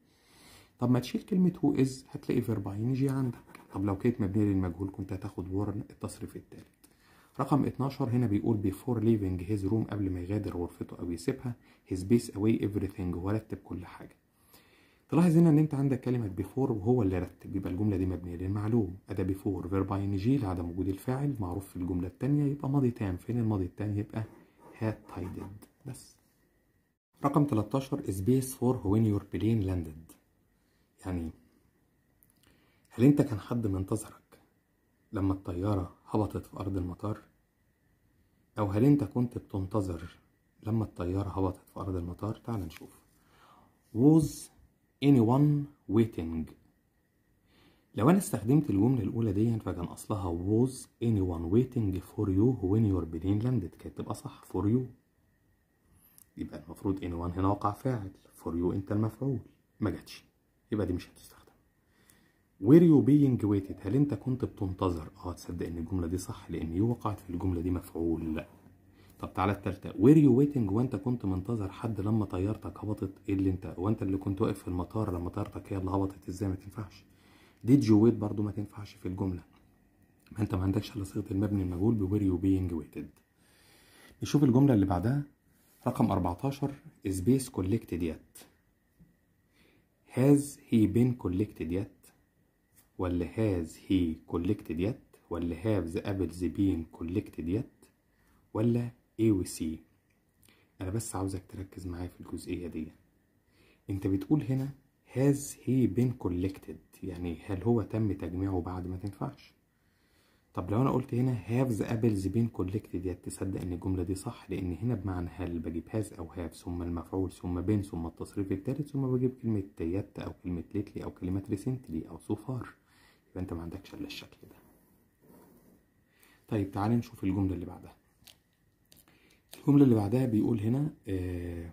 Speaker 1: طب ما تشيل كلمة who is هتلاقي فيرب اي ان جي عندك طب لو كانت مبنية للمجهول كنت هتاخد ورن التصريف التالت رقم 12 هنا بيقول before leaving his room قبل ما يغادر غرفته أو يسيبها his base away everything هو رتب كل حاجة تلاحظ هنا ان انت عندك كلمه بيفور وهو اللي رتب يبقى الجمله دي مبنيه للمعلوم اداه بيفور فيرب اي ان جي لعدم وجود الفاعل معروف في الجمله الثانيه يبقى ماضي تام فين الماضي التام يبقى هات تايدد بس رقم 13 سبيس فور وين يور بلين لاندد يعني هل انت كان حد منتظرك لما الطياره هبطت في ارض المطار او هل انت كنت بتنتظر لما الطياره هبطت في ارض المطار تعال نشوف was anyone waiting لو انا استخدمت الجملة الاولى دي فكان اصلها was anyone waiting for you when your plane landed كانت تبقى صح for you يبقى المفروض anyone هنا وقع فاعل for you انت المفعول ما جاتش يبقى دي مش هتستخدم where you being waited هل انت كنت بتنتظر اه تصدق ان الجملة دي صح لان you وقعت في الجملة دي مفعول لأ طب تعالى الثالثة وير يو ويتنج وانت كنت منتظر حد لما طيارتك هبطت ايه اللي انت وانت اللي كنت واقف في المطار لما طيارتك هي اللي هبطت ازاي ما تنفعش ديد يو ويت برضه ما تنفعش في الجملة ما انت ما عندكش الا صيغة المبني المجهول بوير يو بينج ويتد نشوف الجملة اللي بعدها رقم 14 سبيس كولكتد يت هاز هي بين كولكتد يت ولا هاز هي كولكتد يت ولا هاف ذا ابلز بين كولكتد يت ولا A و C أنا بس عاوزك تركز معايا في الجزئية دي أنت بتقول هنا has he been collected يعني هل هو تم تجميعه بعد ما تنفعش طب لو أنا قلت هنا have the apples been collected يا تصدق إن الجملة دي صح لأن هنا بمعنى هل بجيب has أو have ثم المفعول ثم been ثم التصريف التالت ثم بجيب كلمة يت أو كلمة lately أو كلمة recently أو so far يبقى أنت ما عندكش إلا الشكل ده طيب تعالى نشوف الجملة اللي بعدها الجملة اللي بعدها بيقول هنا آه،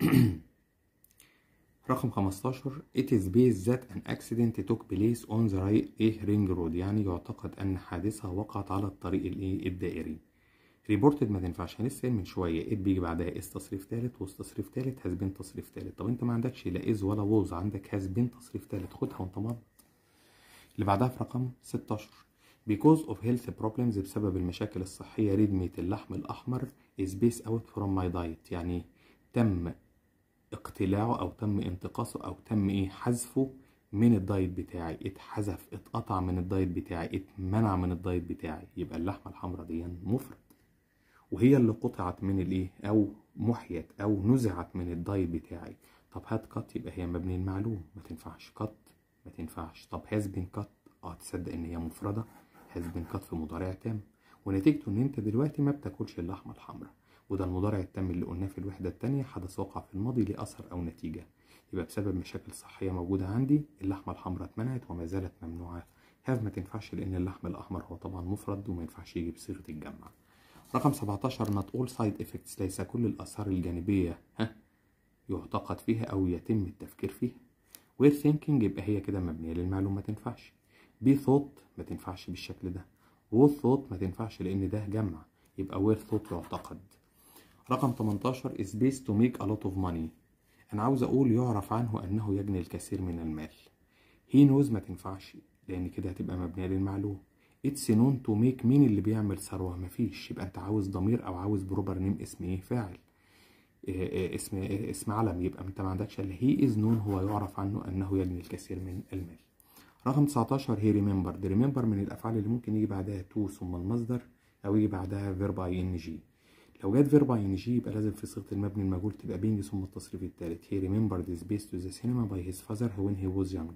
Speaker 1: (clears throat) رقم 15 it is based that an accident took place on the right a ring road يعني يعتقد ان حادثة وقعت على الطريق الايه الدائري ريبورتد ما تنفعش يعني لسه من شوية it بيجي بعدها is تصريف تالت was تصريف تالت هاز بين تصريف تالت طب انت ما عندكش لا إز ولا ووز عندك هاز بين تصريف تالت خدها وانت مرض اللي بعدها في رقم 16 because of health problems بسبب المشاكل الصحية ريد ميت اللحم الأحمر سبيس اوت فروم ماي دايت يعني تم اقتلاعه او تم انتقاصه او تم ايه حذفه من الدايت بتاعي اتحذف اتقطع من الدايت بتاعي اتمنع من الدايت بتاعي يبقى اللحمه الحمراء دي مفرد وهي اللي قطعت من الايه او محيت او نزعت من الدايت بتاعي طب هات كات يبقى هي مبني المعلوم ما تنفعش كات ما تنفعش طب هاز بين كات اه تصدق ان هي مفرده هاز بين كات في مضارع تام ونتيجته ان انت دلوقتي ما بتاكلش اللحمه الحمراء وده المضارع التام اللي قلناه في الوحده الثانيه حدث وقع في الماضي لاثر اثر او نتيجه يبقى بسبب مشاكل صحيه موجوده عندي اللحمه الحمراء اتمنعت وما زالت ممنوعه هاف ما تنفعش لان اللحم الاحمر هو طبعا مفرد وما ينفعش يجي بصيغه الجمع رقم 17 not all side effects ليس كل الاثار الجانبيه ها يعتقد فيها او يتم التفكير فيها وير ثينكينج يبقى هي كده مبنيه للمعلومه ما تنفعش بي ثوت ما تنفعش بالشكل ده وثوت ما تنفعش لان ده جمع يبقى وير ثوت يعتقد رقم 18 is space to make a lot of money انا عاوز اقول يعرف عنه انه يجني الكثير من المال he knows ما تنفعش لان كده هتبقى مبنيه للمعلوم اتس نون تو ميك مين اللي بيعمل ثروه مفيش يبقى انت عاوز ضمير او عاوز بروبر نيم اسم ايه فاعل إيه اسم آه، اسم علم يبقى انت ما عندكش اللي هي از نون هو يعرف عنه انه يجني الكثير من المال رقم 19 هي ريمبر دي ريمبر من الافعال اللي ممكن يجي بعدها تو ثم المصدر او يجي بعدها فيرب اي ان جي لو جت فيرب اي ان جي يبقى لازم في صيغه المبني المجهول تبقى بينج ثم التصريف الثالث هي ريمبر ذا سبيس تو ذا سينما باي هيز فازر وين هي ووز يانج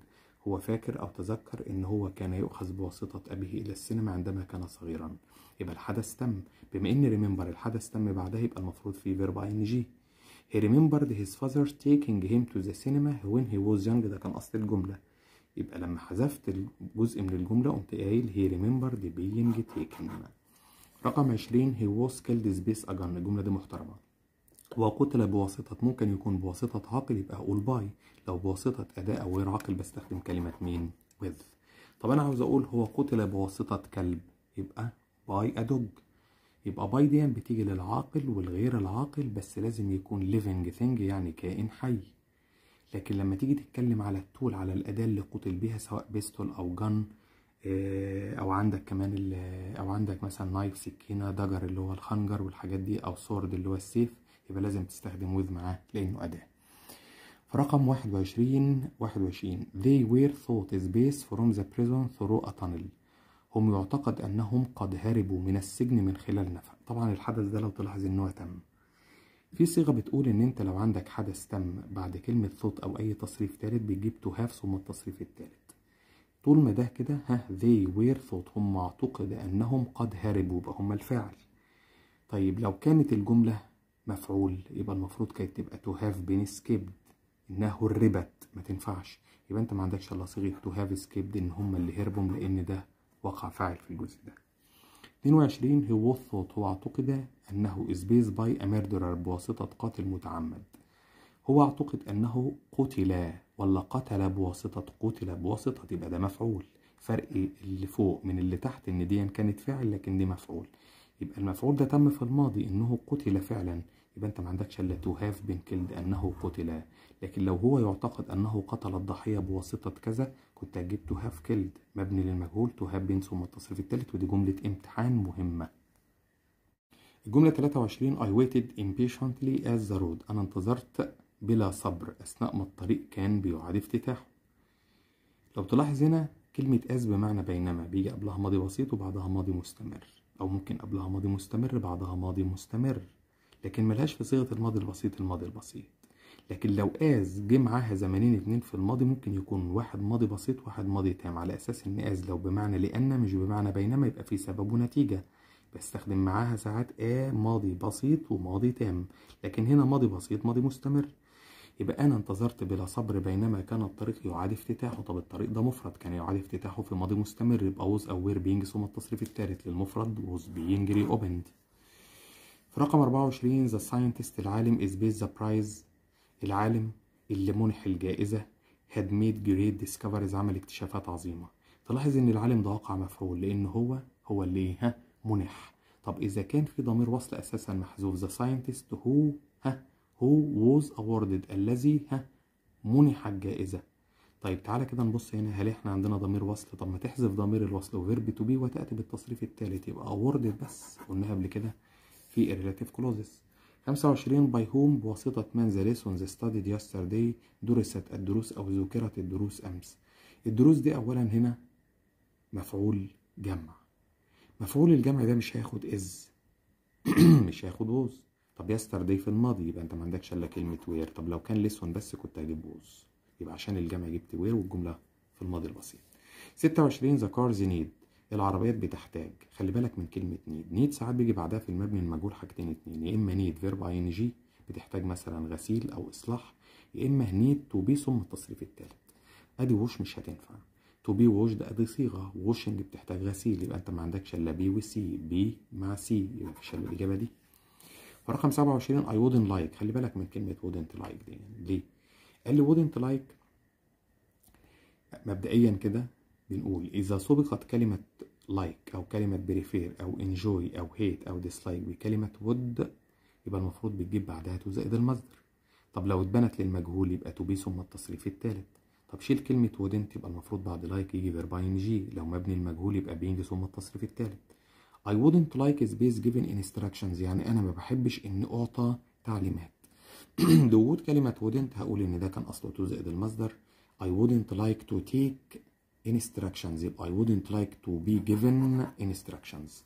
Speaker 1: هو فاكر او تذكر ان هو كان يؤخذ بواسطه ابيه الى السينما عندما كان صغيرا يبقى الحدث تم بما ان ريمبر الحدث تم بعدها يبقى المفروض في فيرب اي ان جي He remembered his father taking him to the cinema when he was young ده كان أصل الجملة يبقى لما حذفت جزء من الجملة قمت قايل هي ريمبرد بينج تيكن رقم عشرين هي ووز كيلد سبيس أجن الجملة دي محترمة وقتل بواسطة ممكن يكون بواسطة عاقل يبقى أقول باي لو بواسطة أداء أو غير عاقل بستخدم كلمة مين with طب أنا عاوز أقول هو قتل بواسطة كلب يبقى باي أدوج يبقى باي دي يعني بتيجي للعاقل والغير العاقل بس لازم يكون living thing يعني كائن حي لكن لما تيجي تتكلم على التول على الأداة اللي قتل بيها سواء بيستول أو جن آه، أو عندك كمان أو عندك مثلا نايف سكينة دجر اللي هو الخنجر والحاجات دي أو سورد اللي هو السيف يبقى لازم تستخدم ويذ معاه لأنه أداة رقم 21 21 they were thought is based from the prison through a tunnel هم يعتقد أنهم قد هربوا من السجن من خلال نفق طبعا الحدث ده لو تلاحظ أنه تم في صيغة بتقول إن أنت لو عندك حدث تم بعد كلمة صوت أو أي تصريف تالت بتجيب تو هاف ثم التصريف التالت طول ما ده كده ها they were thought هم اعتقد أنهم قد هربوا يبقى هم الفاعل طيب لو كانت الجملة مفعول يبقى المفروض كانت تبقى تو هاف بين سكيبد إنه هربت ما تنفعش يبقى أنت ما عندكش إلا صيغة تو هاف سكيبد إن هم اللي هربوا لأن ده وقع فاعل في الجزء ده 22 هو was هو اعتقد أنه is باي by a murderer بواسطة قاتل متعمد هو اعتقد أنه قتل ولا قتل بواسطة قتل بواسطة يبقى ده مفعول فرق اللي فوق من اللي تحت إن دي كانت فعل لكن دي مفعول يبقى المفعول ده تم في الماضي إنه قتل فعلا يبقى انت ما عندكش الا تو هاف بين كيلد انه قتل لكن لو هو يعتقد انه قتل الضحيه بواسطه كذا كنت هتجيب تو هاف كيلد مبني للمجهول تو هاف بين ثم التصريف الثالث ودي جمله امتحان مهمه الجمله 23 I waited impatiently as the road انا انتظرت بلا صبر اثناء ما الطريق كان بيعاد افتتاحه لو تلاحظ هنا كلمة as بمعنى بينما بيجي قبلها ماضي بسيط وبعدها ماضي مستمر أو ممكن قبلها ماضي مستمر بعدها ماضي مستمر لكن ملهاش في صيغه الماضي البسيط الماضي البسيط لكن لو از جه معاها زمانين اتنين في الماضي ممكن يكون واحد ماضي بسيط واحد ماضي تام على اساس ان از لو بمعنى لان مش بمعنى بينما يبقى في سبب ونتيجه بستخدم معاها ساعات آ ماضي بسيط وماضي تام لكن هنا ماضي بسيط ماضي مستمر يبقى أنا انتظرت بلا صبر بينما كان الطريق يعاد افتتاحه طب الطريق ده مفرد كان يعاد افتتاحه في ماضي مستمر يبقى was أو وير being ثم التصريف الثالث للمفرد was being reopened في رقم 24 ذا ساينتست العالم بيز ذا برايز العالم اللي منح الجائزة هاد ميد جريت ديسكفريز عمل اكتشافات عظيمة تلاحظ إن العالم ده واقع مفعول لأن هو هو اللي ها منح طب إذا كان في ضمير وصل أساسا محذوف ذا ساينتست هو ها هو ووز أوردد الذي ها منح الجائزة طيب تعالى كده نبص هنا هل احنا عندنا ضمير وصل طب ما تحذف ضمير الوصل وفيرب تو بي وتأتي بالتصريف الثالث يبقى أوردد بس قلناها قبل كده في الريلاتيف كلوزز 25 باي هوم بواسطة من ذا ليسونز ستاديد يسترداي درست الدروس أو ذكرت الدروس أمس الدروس دي أولا هنا مفعول جمع مفعول الجمع ده مش هياخد إز (clears throat) مش هياخد ووز طب يسترداي في الماضي يبقى أنت ما عندكش إلا كلمة وير طب لو كان ليسون بس كنت هجيب ووز يبقى عشان الجمع جبت وير والجملة في الماضي البسيط 26 ذا كارز نيد العربيات بتحتاج خلي بالك من كلمة نيد نيد ساعات بيجي بعدها في المبني المجهول حاجتين اتنين يا إما نيد فيرب اي ان جي بتحتاج مثلا غسيل أو إصلاح يا إما نيد تو بي ثم التصريف التالت أدي ووش مش هتنفع تو بي ووش ده أدي صيغة ووشنج بتحتاج غسيل يبقى أنت ما عندكش إلا بي وسي بي مع سي يبقى مفيش الإجابة دي رقم 27 اي وودنت لايك خلي بالك من كلمة وودنت لايك like دي ليه؟ قال لي وودنت لايك مبدئيا كده بنقول إذا سبقت كلمة لايك like أو كلمة بريفير أو انجوي أو هيت أو ديسلايك بكلمة وود يبقى المفروض بتجيب بعدها تو زائد المصدر طب لو اتبنت للمجهول يبقى تو بي ثم التصريف الثالث طب شيل كلمة ودنت يبقى المفروض بعد لايك يجي فيرب جي لو مبني المجهول يبقى بينج ثم التصريف الثالث I wouldn't like space given instructions يعني أنا ما بحبش إن أعطى تعليمات بوجود (clears throat) كلمة wouldn't هقول إن ده كان أصله تو زائد المصدر I wouldn't like to take instructions يبقى I wouldn't like to be given instructions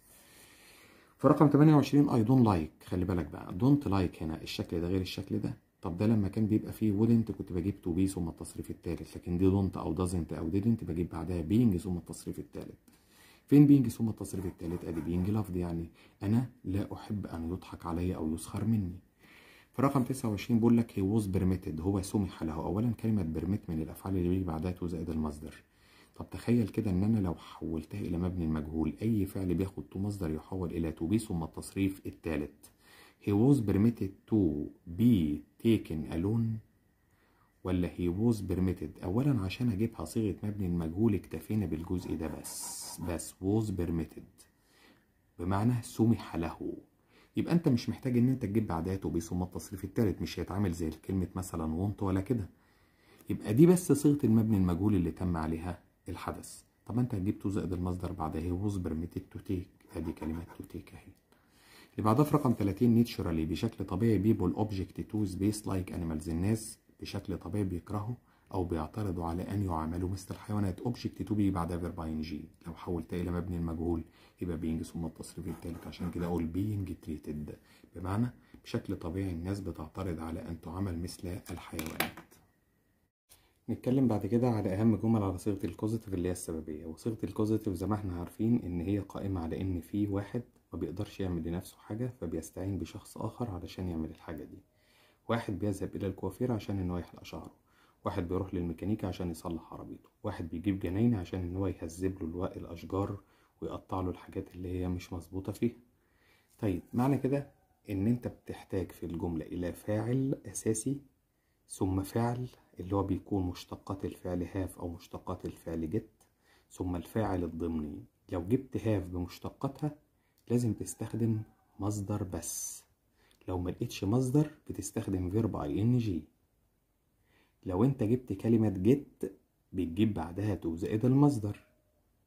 Speaker 1: في رقم 28 I don't like خلي بالك بقى don't like هنا الشكل ده غير الشكل ده طب ده لما كان بيبقى فيه wouldn't كنت بجيب to be ثم التصريف الثالث لكن دي don't أو doesn't أو didn't بجيب بعدها being ثم التصريف الثالث فين بينج ثم التصريف الثالث ادي بينج لفظ يعني انا لا احب ان يضحك علي او يسخر مني في رقم 29 بيقول لك هي ووز بيرميتد هو سمح له اولا كلمه بيرميت من الافعال اللي بيجي بعدها تو زائد المصدر طب تخيل كده ان انا لو حولتها الى مبني المجهول اي فعل بياخد تو مصدر يحول الى تو بي ثم التصريف الثالث he was permitted to be taken alone ولا he was permitted اولا عشان اجيبها صيغه مبني المجهول اكتفينا بالجزء ده بس بس was permitted بمعنى سمح له يبقى انت مش محتاج ان انت تجيب بعدها تو بي ثم التصريف الثالث مش هيتعامل زي كلمه مثلا want ولا كده يبقى دي بس صيغه المبني المجهول اللي تم عليها الحدث طب ما انت هتجيب تو زائد المصدر بعد اهي ووز بيرميتد تو تيك ادي كلمه تو تيك اهي اللي بعدها في رقم 30 نيتشرالي بشكل طبيعي بيبول اوبجكت تو سبيس لايك انيمالز الناس بشكل طبيعي بيكرهوا او بيعترضوا على ان يعاملوا مثل الحيوانات اوبجكت تو بي بعدها فيرب اي ان جي لو حولتها الى مبني المجهول يبقى بينج ثم التصريف الثالث عشان كده اقول بينج تريتد بمعنى بشكل طبيعي الناس بتعترض على ان تعامل مثل الحيوانات نتكلم بعد كده على أهم جمل على صيغة الكوزيتيف اللي هي السببية وصيغة الكوزيتيف زي ما احنا عارفين إن هي قائمة على إن في واحد ما بيقدرش يعمل لنفسه حاجة فبيستعين بشخص آخر علشان يعمل الحاجة دي واحد بيذهب إلى الكوافير عشان إن هو يحلق شعره واحد بيروح للميكانيكي عشان يصلح عربيته واحد بيجيب جناين عشان إن هو يهذب له الأشجار ويقطع له الحاجات اللي هي مش مظبوطة فيها طيب معنى كده إن أنت بتحتاج في الجملة إلى فاعل أساسي ثم فعل اللي هو بيكون مشتقات الفعل هاف أو مشتقات الفعل جت ثم الفاعل الضمني لو جبت هاف بمشتقاتها لازم تستخدم مصدر بس لو ملقتش مصدر بتستخدم فيرب اي ان جي لو انت جبت كلمة جت بتجيب بعدها تو زائد المصدر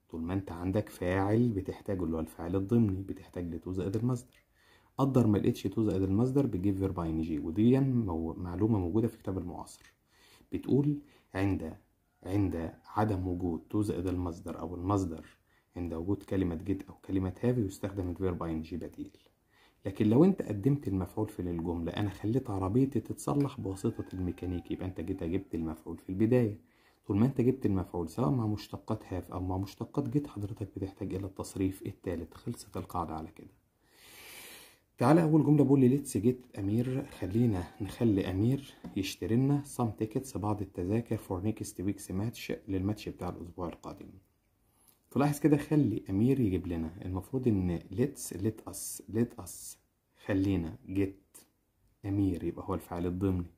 Speaker 1: طول ما انت عندك فاعل بتحتاج اللي هو الفاعل الضمني بتحتاج لتو زائد المصدر قدر ما لقيتش تو زائد المصدر بتجيب فيرب ان جي ودي معلومه موجوده في كتاب المعاصر بتقول عند عند عدم وجود تو زائد المصدر او المصدر عند وجود كلمة جيت أو كلمة هاف يستخدم الفيرب ان جي بديل لكن لو انت قدمت المفعول في الجملة انا خليت عربيتي تتصلح بواسطة الميكانيكي يبقى انت جيت جبت المفعول في البداية طول ما انت جبت المفعول سواء مع مشتقات هاف او مع مشتقات جيت حضرتك بتحتاج الى التصريف الثالث خلصت القاعدة على كده تعالى اول جمله بقول لي ليتس جيت امير خلينا نخلي امير يشتري لنا سام تيكتس بعض التذاكر فور نيكست ويكس ماتش للماتش بتاع الاسبوع القادم تلاحظ كده خلي امير يجيب لنا المفروض ان ليتس ليت اس ليت اس خلينا جيت امير يبقى هو الفعل الضمني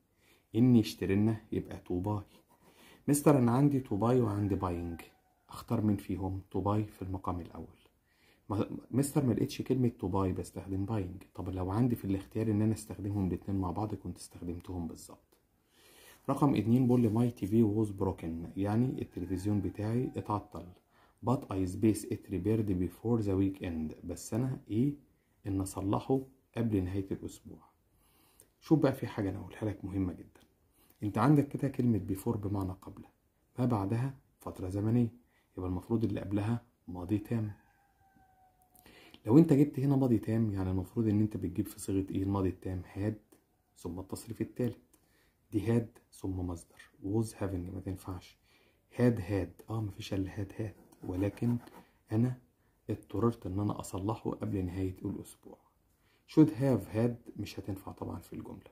Speaker 1: ان يشتري لنا يبقى تو باي مستر انا عندي تو باي وعندي باينج اختار مين فيهم تو باي في المقام الاول مستر ما لقيتش كلمه تو باي بستخدم باينج طب لو عندي في الاختيار ان انا استخدمهم الاثنين مع بعض كنت استخدمتهم بالظبط رقم اتنين بقول لي ماي تي في ووز بروكن يعني التلفزيون بتاعي اتعطل اي سبيس ات ريبيرد بيفور ذا ويك اند بس انا ايه ان اصلحه قبل نهاية الاسبوع شوف بقى في حاجة انا هقولها لك مهمة جدا انت عندك كده كلمة بيفور بمعنى قبل ما بعدها فترة زمنية يبقى المفروض اللي قبلها ماضي تام لو انت جبت هنا ماضي تام يعني المفروض ان انت بتجيب في صيغه ايه الماضي التام هاد ثم التصريف التالت دي هاد ثم مصدر ووز هافنج ما تنفعش هاد هاد اه مفيش الا هاد هاد ولكن انا اضطررت ان انا اصلحه قبل نهايه الاسبوع شود هاف هاد مش هتنفع طبعا في الجمله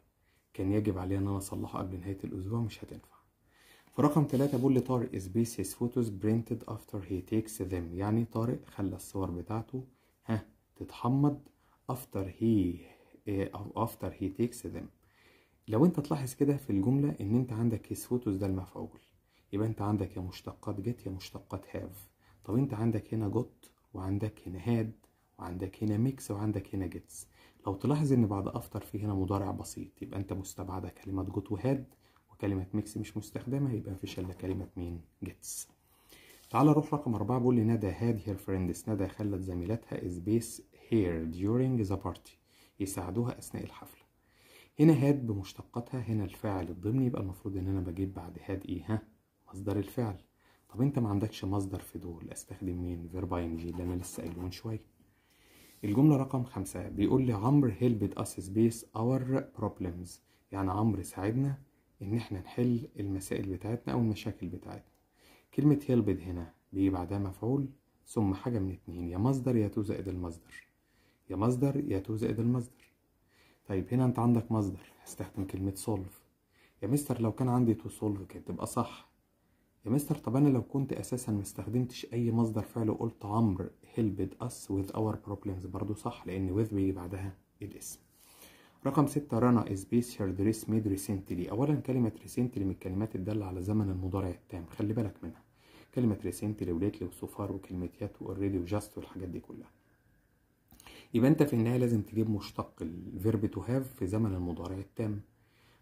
Speaker 1: كان يجب عليا ان انا اصلحه قبل نهايه الاسبوع مش هتنفع في رقم ثلاثة بقول لطارق is basis photos printed after he takes them يعني طارق خلى الصور بتاعته تتحمض after he eh, أو after he takes them لو أنت تلاحظ كده في الجملة إن أنت عندك his photos ده المفعول يبقى أنت عندك يا مشتقات جت يا مشتقات have طب أنت عندك هنا got وعندك هنا had وعندك هنا mix وعندك هنا gets لو تلاحظ إن بعد after في هنا مضارع بسيط يبقى أنت مستبعدة كلمة got وهاد وكلمة mix مش مستخدمة يبقى مفيش إلا كلمة مين gets تعال نروح رقم أربعة بيقول لي ندى هاد هير فريندز ندى خلت زميلتها إز بيس here during the party يساعدوها أثناء الحفلة هنا هاد بمشتقاتها هنا الفعل الضمني يبقى المفروض إن أنا بجيب بعد هاد إيه ها مصدر الفعل طب أنت ما عندكش مصدر في دول أستخدم مين فيرب أينجي اللي أنا لسه قايله من شوية الجملة رقم خمسة بيقول لي عمرو هيلبت أس سبيس اور بروبلمز يعني عمرو ساعدنا إن إحنا نحل المسائل بتاعتنا أو المشاكل بتاعتنا كلمة هيلبت هنا بيجي بعدها مفعول ثم حاجة من اتنين يا مصدر يا تو زائد المصدر يا مصدر يا تو زائد المصدر طيب هنا انت عندك مصدر هستخدم كلمة سولف يا مستر لو كان عندي تو سولف كانت تبقى صح يا مستر طب انا لو كنت اساسا ما استخدمتش اي مصدر فعل وقلت عمرو هيلبد اس وذ اور بروبلمز برضو صح لان وذ بيجي بعدها الاسم رقم ستة رنا از بيشر دريس ميد ريسنتلي اولا كلمة ريسنتلي من الكلمات الدالة على زمن المضارع التام خلي بالك منها كلمة ريسنتلي وليتلي وسوفار وكلمة يات واوريدي وجاست والحاجات دي كلها يبقى انت في النهايه لازم تجيب مشتق الفيرب تو هاف في زمن المضارع التام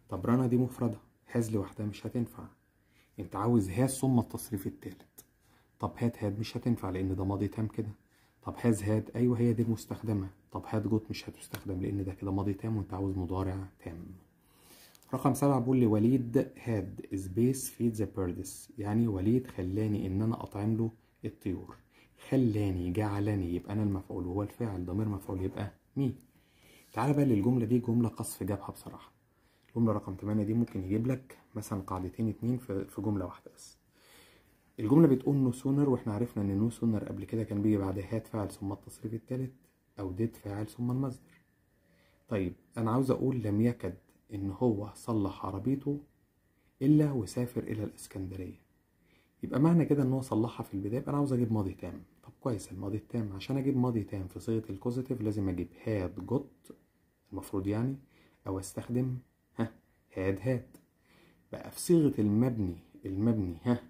Speaker 1: طب رنا دي مفرده هاز لوحدها مش هتنفع انت عاوز هاز ثم التصريف الثالث طب هات هاد مش هتنفع لان ده ماضي تام كده طب هاز هاد ايوه هي دي المستخدمه طب هات جوت مش هتستخدم لان ده كده ماضي تام وانت عاوز مضارع تام رقم سبعة بقول لي وليد هاد سبيس فيد ذا بيردس يعني وليد خلاني ان انا اطعم له الطيور خلاني جعلني يبقى انا المفعول وهو الفاعل ضمير مفعول يبقى مي تعالى بقى للجمله دي جمله قصف جبهه بصراحه الجمله رقم 8 دي ممكن يجيب لك مثلا قاعدتين اتنين في جمله واحده بس الجمله بتقول نو سونر واحنا عرفنا ان نو سونر قبل كده كان بيجي بعد هات فاعل ثم التصريف الثالث او ديت فاعل ثم المصدر طيب انا عاوز اقول لم يكد ان هو صلح عربيته الا وسافر الى الاسكندريه يبقى معنى كده ان هو صلحها في البدايه يبقى انا عاوز اجيب ماضي تام طب كويس الماضي التام عشان اجيب ماضي تام في صيغه الكوزيتيف لازم اجيب هاد جوت المفروض يعني او استخدم ها هاد هاد بقى في صيغه المبني المبني ها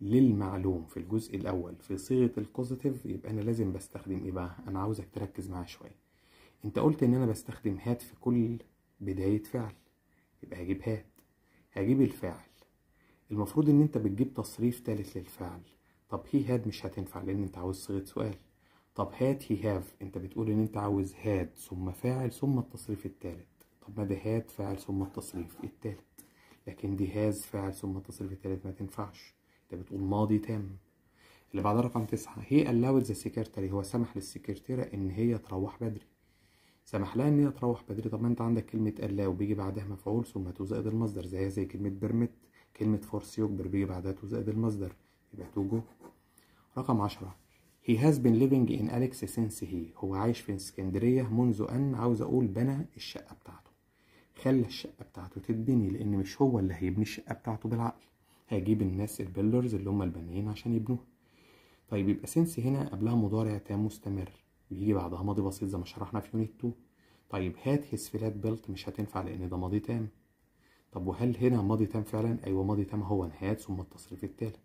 Speaker 1: للمعلوم في الجزء الاول في صيغه الكوزيتيف يبقى انا لازم بستخدم ايه بقى انا عاوزك تركز معايا شويه انت قلت ان انا بستخدم هات في كل بدايه فعل يبقى هجيب هات هجيب الفاعل المفروض ان انت بتجيب تصريف تالت للفعل طب هي هاد مش هتنفع لان انت عاوز صيغه سؤال طب هات هي هاف انت بتقول ان انت عاوز هاد ثم فاعل ثم التصريف التالت طب ما ده هاد فاعل ثم التصريف التالت لكن دي هاز فاعل ثم التصريف التالت ما تنفعش انت بتقول ماضي تام اللي بعدها رقم تسعة هي allowed the secretary هو سمح للسكرتيرة ان هي تروح بدري سمح لها ان هي تروح بدري طب ما انت عندك كلمة allow بيجي بعدها مفعول ثم تزائد المصدر زيها زي كلمة permit كلمة force يكبر بيجي بعدها تو زائد المصدر يبقى تو جو رقم عشرة He has been living in Alex since he هو عايش في اسكندرية منذ أن عاوز أقول بنى الشقة بتاعته خلى الشقة بتاعته تتبني لأن مش هو اللي هيبني الشقة بتاعته بالعقل هجيب الناس البيلرز اللي هم البنيين عشان يبنوها طيب يبقى سنس هنا قبلها مضارع تام مستمر بيجي بعدها ماضي بسيط زي ما شرحنا في يونت 2 طيب هات هيز فلات بيلت مش هتنفع لأن ده ماضي تام طب وهل هنا ماضي تام فعلا ايوه ماضي تام هو نهايات ثم التصريف الثالث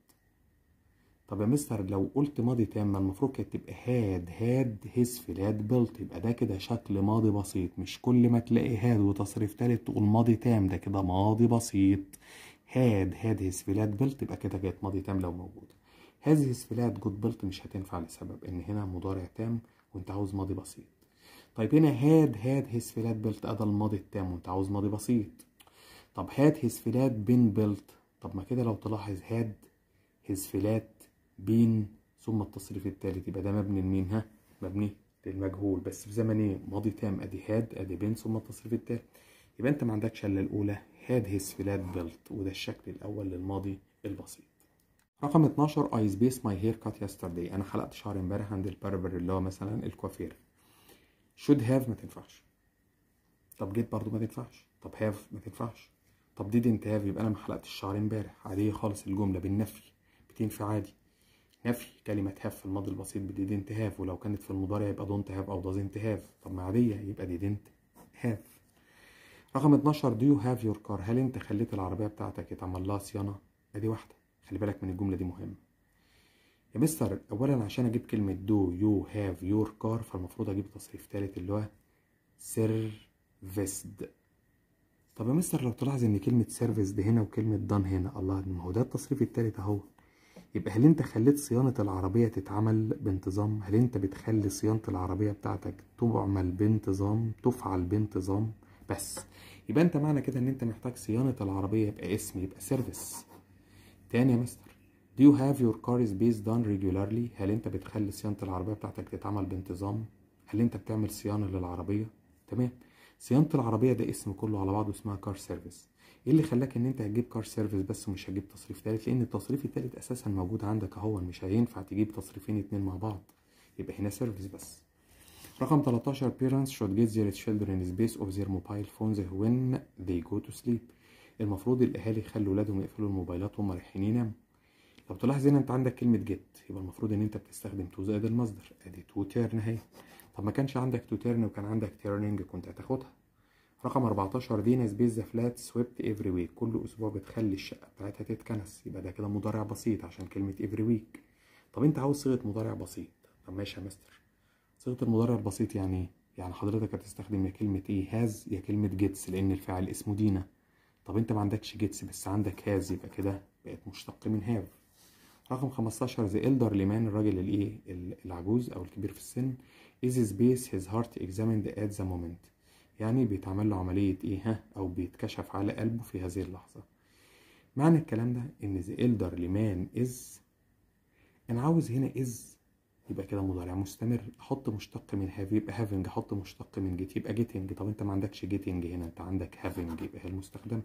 Speaker 1: طب يا مستر لو قلت ماضي تام ما المفروض كانت تبقى هاد هاد هيز هاد بيلت يبقى ده كده شكل ماضي بسيط مش كل ما تلاقي هاد وتصريف ثالث تقول ماضي تام ده كده ماضي بسيط هاد هاد هيز هاد بيلت يبقى كده كانت ماضي تام لو موجوده هيز هسفلات جود بيلت مش هتنفع لسبب ان هنا مضارع تام وانت عاوز ماضي بسيط طيب هنا هاد هاد هيز هسفلات بيلت ادى الماضي التام وانت عاوز ماضي بسيط طب هاد هيز فلات بين بيلت طب ما كده لو تلاحظ هاد هيز فلات بين ثم التصريف التالت يبقى ده مبني لمين ها مبني للمجهول بس في زمن ايه ماضي تام ادي هاد ادي بين ثم التصريف التالت يبقى انت ما عندكش الا الاولى هاد هيز فلات بيلت وده الشكل الاول للماضي البسيط رقم 12 اي سبيس ماي هير كات يسترداي انا حلقت شعري امبارح عند البربر اللي هو مثلا الكوافير شود هاف ما تنفعش طب جيت برضو ما تنفعش طب هاف ما تنفعش طب دي have يبقى انا ما حلقتش الشعر امبارح عاديه خالص الجمله بالنفي بتنفي عادي نفي كلمه هاف في الماضي البسيط دي have ولو كانت في المضارع يبقى دونت هاف او دازنت هاف طب ما عاديه يبقى دي هاف رقم 12 دو يو هاف يور كار هل انت خليت العربيه بتاعتك يتعمل لها صيانه ادي واحده خلي بالك من الجمله دي مهمه يا مستر اولا عشان اجيب كلمه دو يو هاف يور كار فالمفروض اجيب تصريف ثالث اللي هو سيرفيسد طب يا مستر لو تلاحظ ان كلمه سيرفيس دي هنا وكلمه دان هنا الله ما هو ده التصريف التالت اهو يبقى هل انت خليت صيانه العربيه تتعمل بانتظام هل انت بتخلي صيانه العربيه بتاعتك تعمل بانتظام تفعل بانتظام بس يبقى انت معنى كده ان انت محتاج صيانه العربيه يبقى اسم يبقى سيرفيس تاني يا مستر Do you have your car is based done regularly؟ هل انت بتخلي صيانة العربية بتاعتك تتعمل بانتظام؟ هل انت بتعمل صيانة للعربية؟ تمام صيانه العربيه ده اسم كله على بعضه اسمها كار سيرفيس ايه اللي خلاك ان انت هتجيب كار سيرفيس بس ومش هتجيب تصريف تالت لان التصريف التالت اساسا موجود عندك اهو مش هينفع تجيب تصريفين اتنين مع بعض يبقى هنا سيرفيس بس رقم 13 parents should get their children space of their mobile phones when they go to sleep المفروض الاهالي يخلوا ولادهم يقفلوا الموبايلات وهم رايحين يناموا لو تلاحظ هنا انت عندك كلمه جيت يبقى المفروض ان انت بتستخدم تو زائد المصدر ادي تو تيرن اهي طب ما كانش عندك تو تيرن وكان عندك تيرنينج كنت هتاخدها رقم 14 فينس بيز فلات سويبت افري ويك كل اسبوع بتخلي الشقه بتاعتها تتكنس يبقى ده كده مضارع بسيط عشان كلمه افري ويك طب انت عاوز صيغه مضارع بسيط طب ماشي يا مستر صيغه المضارع البسيط يعني ايه يعني حضرتك هتستخدم يا كلمه ايه هاز يا كلمه جيتس لان الفاعل اسمه دينا طب انت ما عندكش جيتس بس عندك هاز يبقى كده بقت مشتق من هاف رقم 15 ذا الدر لمان الراجل الايه العجوز او الكبير في السن is space his heart examined at the moment يعني بيتعمل له عملية ايه ها او بيتكشف على قلبه في هذه اللحظة معنى الكلام ده ان the elderly لمان is انا عاوز هنا is يبقى كده مضارع مستمر احط مشتق من have يبقى having احط مشتق من get يبقى getting طب انت ما عندكش getting هنا انت عندك having يبقى هي المستخدمة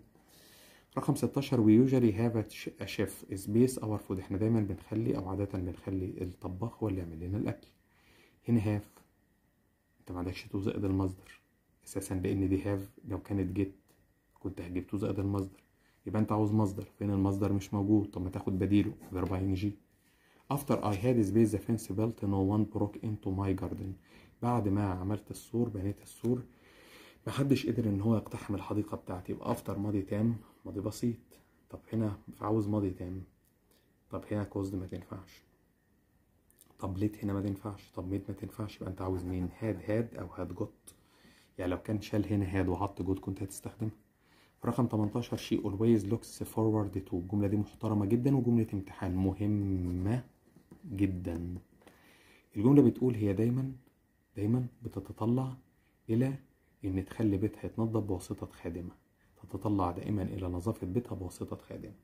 Speaker 1: رقم 16 we usually have a chef space our food احنا دايما بنخلي او عادة بنخلي الطباخ هو اللي يعمل لنا الاكل هنا have انت ما عندكش تو زائد المصدر اساسا لان دي هاف لو كانت جيت كنت هجيب تو زائد المصدر يبقى انت عاوز مصدر فين المصدر مش موجود طب ما تاخد بديله ان جي after I had space the fence built no one broke into my garden بعد ما عملت السور بنيت السور محدش قدر ان هو يقتحم الحديقة بتاعتي يبقى افتر ماضي تام ماضي بسيط طب هنا عاوز ماضي تام طب هنا كوزد ما تنفعش طب ليت هنا ما تنفعش طب ليت ما تنفعش يبقى انت عاوز مين هاد هاد او هاد جوت يعني لو كان شال هنا هاد وحط جوت كنت هتستخدمها رقم 18 شي اولويز لوكس فورورد تو الجمله دي محترمه جدا وجمله امتحان مهمه جدا الجمله بتقول هي دايما دايما بتتطلع الى ان تخلي بيتها يتنضف بواسطه خادمه تتطلع دائما الى نظافه بيتها بواسطه خادمه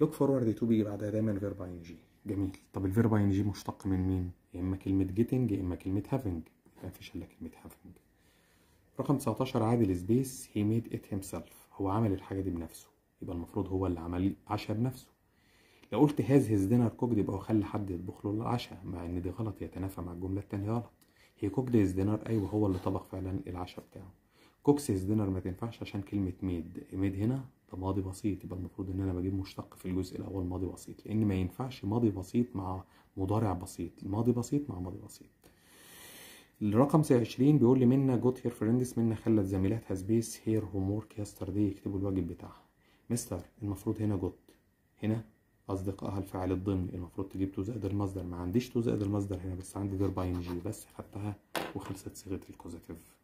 Speaker 1: لوك فورورد تو بيجي بعدها دايما verb جي جميل طب الفيرب جي مشتق من مين يا اما كلمه getting يا اما كلمه having ما مفيش الا كلمه having رقم 19 عادل سبيس هي ميد ات هيم سيلف هو عمل الحاجه دي بنفسه يبقى المفروض هو اللي عمل عشاء بنفسه لو قلت هاز هيز دينر كوكد يبقى هو خلى حد يطبخ له العشاء مع ان دي غلط يتنافى مع الجمله التانية غلط هي كوكد هيز دينر ايوه هو اللي طبخ فعلا العشاء بتاعه كوكسيز دينر ما تنفعش عشان كلمة ميد ميد هنا ده ماضي بسيط يبقى المفروض ان انا بجيب مشتق في الجزء الاول ماضي بسيط لان ما ينفعش ماضي بسيط مع مضارع بسيط ماضي بسيط مع ماضي بسيط الرقم 20 بيقول لي منا جوت هير فريندز منا خلت زميلاتها سبيس هير هوم ورك يسترداي يكتبوا الواجب بتاعها مستر المفروض هنا جوت هنا اصدقائها الفاعل الضم المفروض تجيب تو زائد المصدر ما عنديش تو زائد المصدر هنا بس عندي دير باين جي بس خدتها وخلصت صيغه الكوزيتيف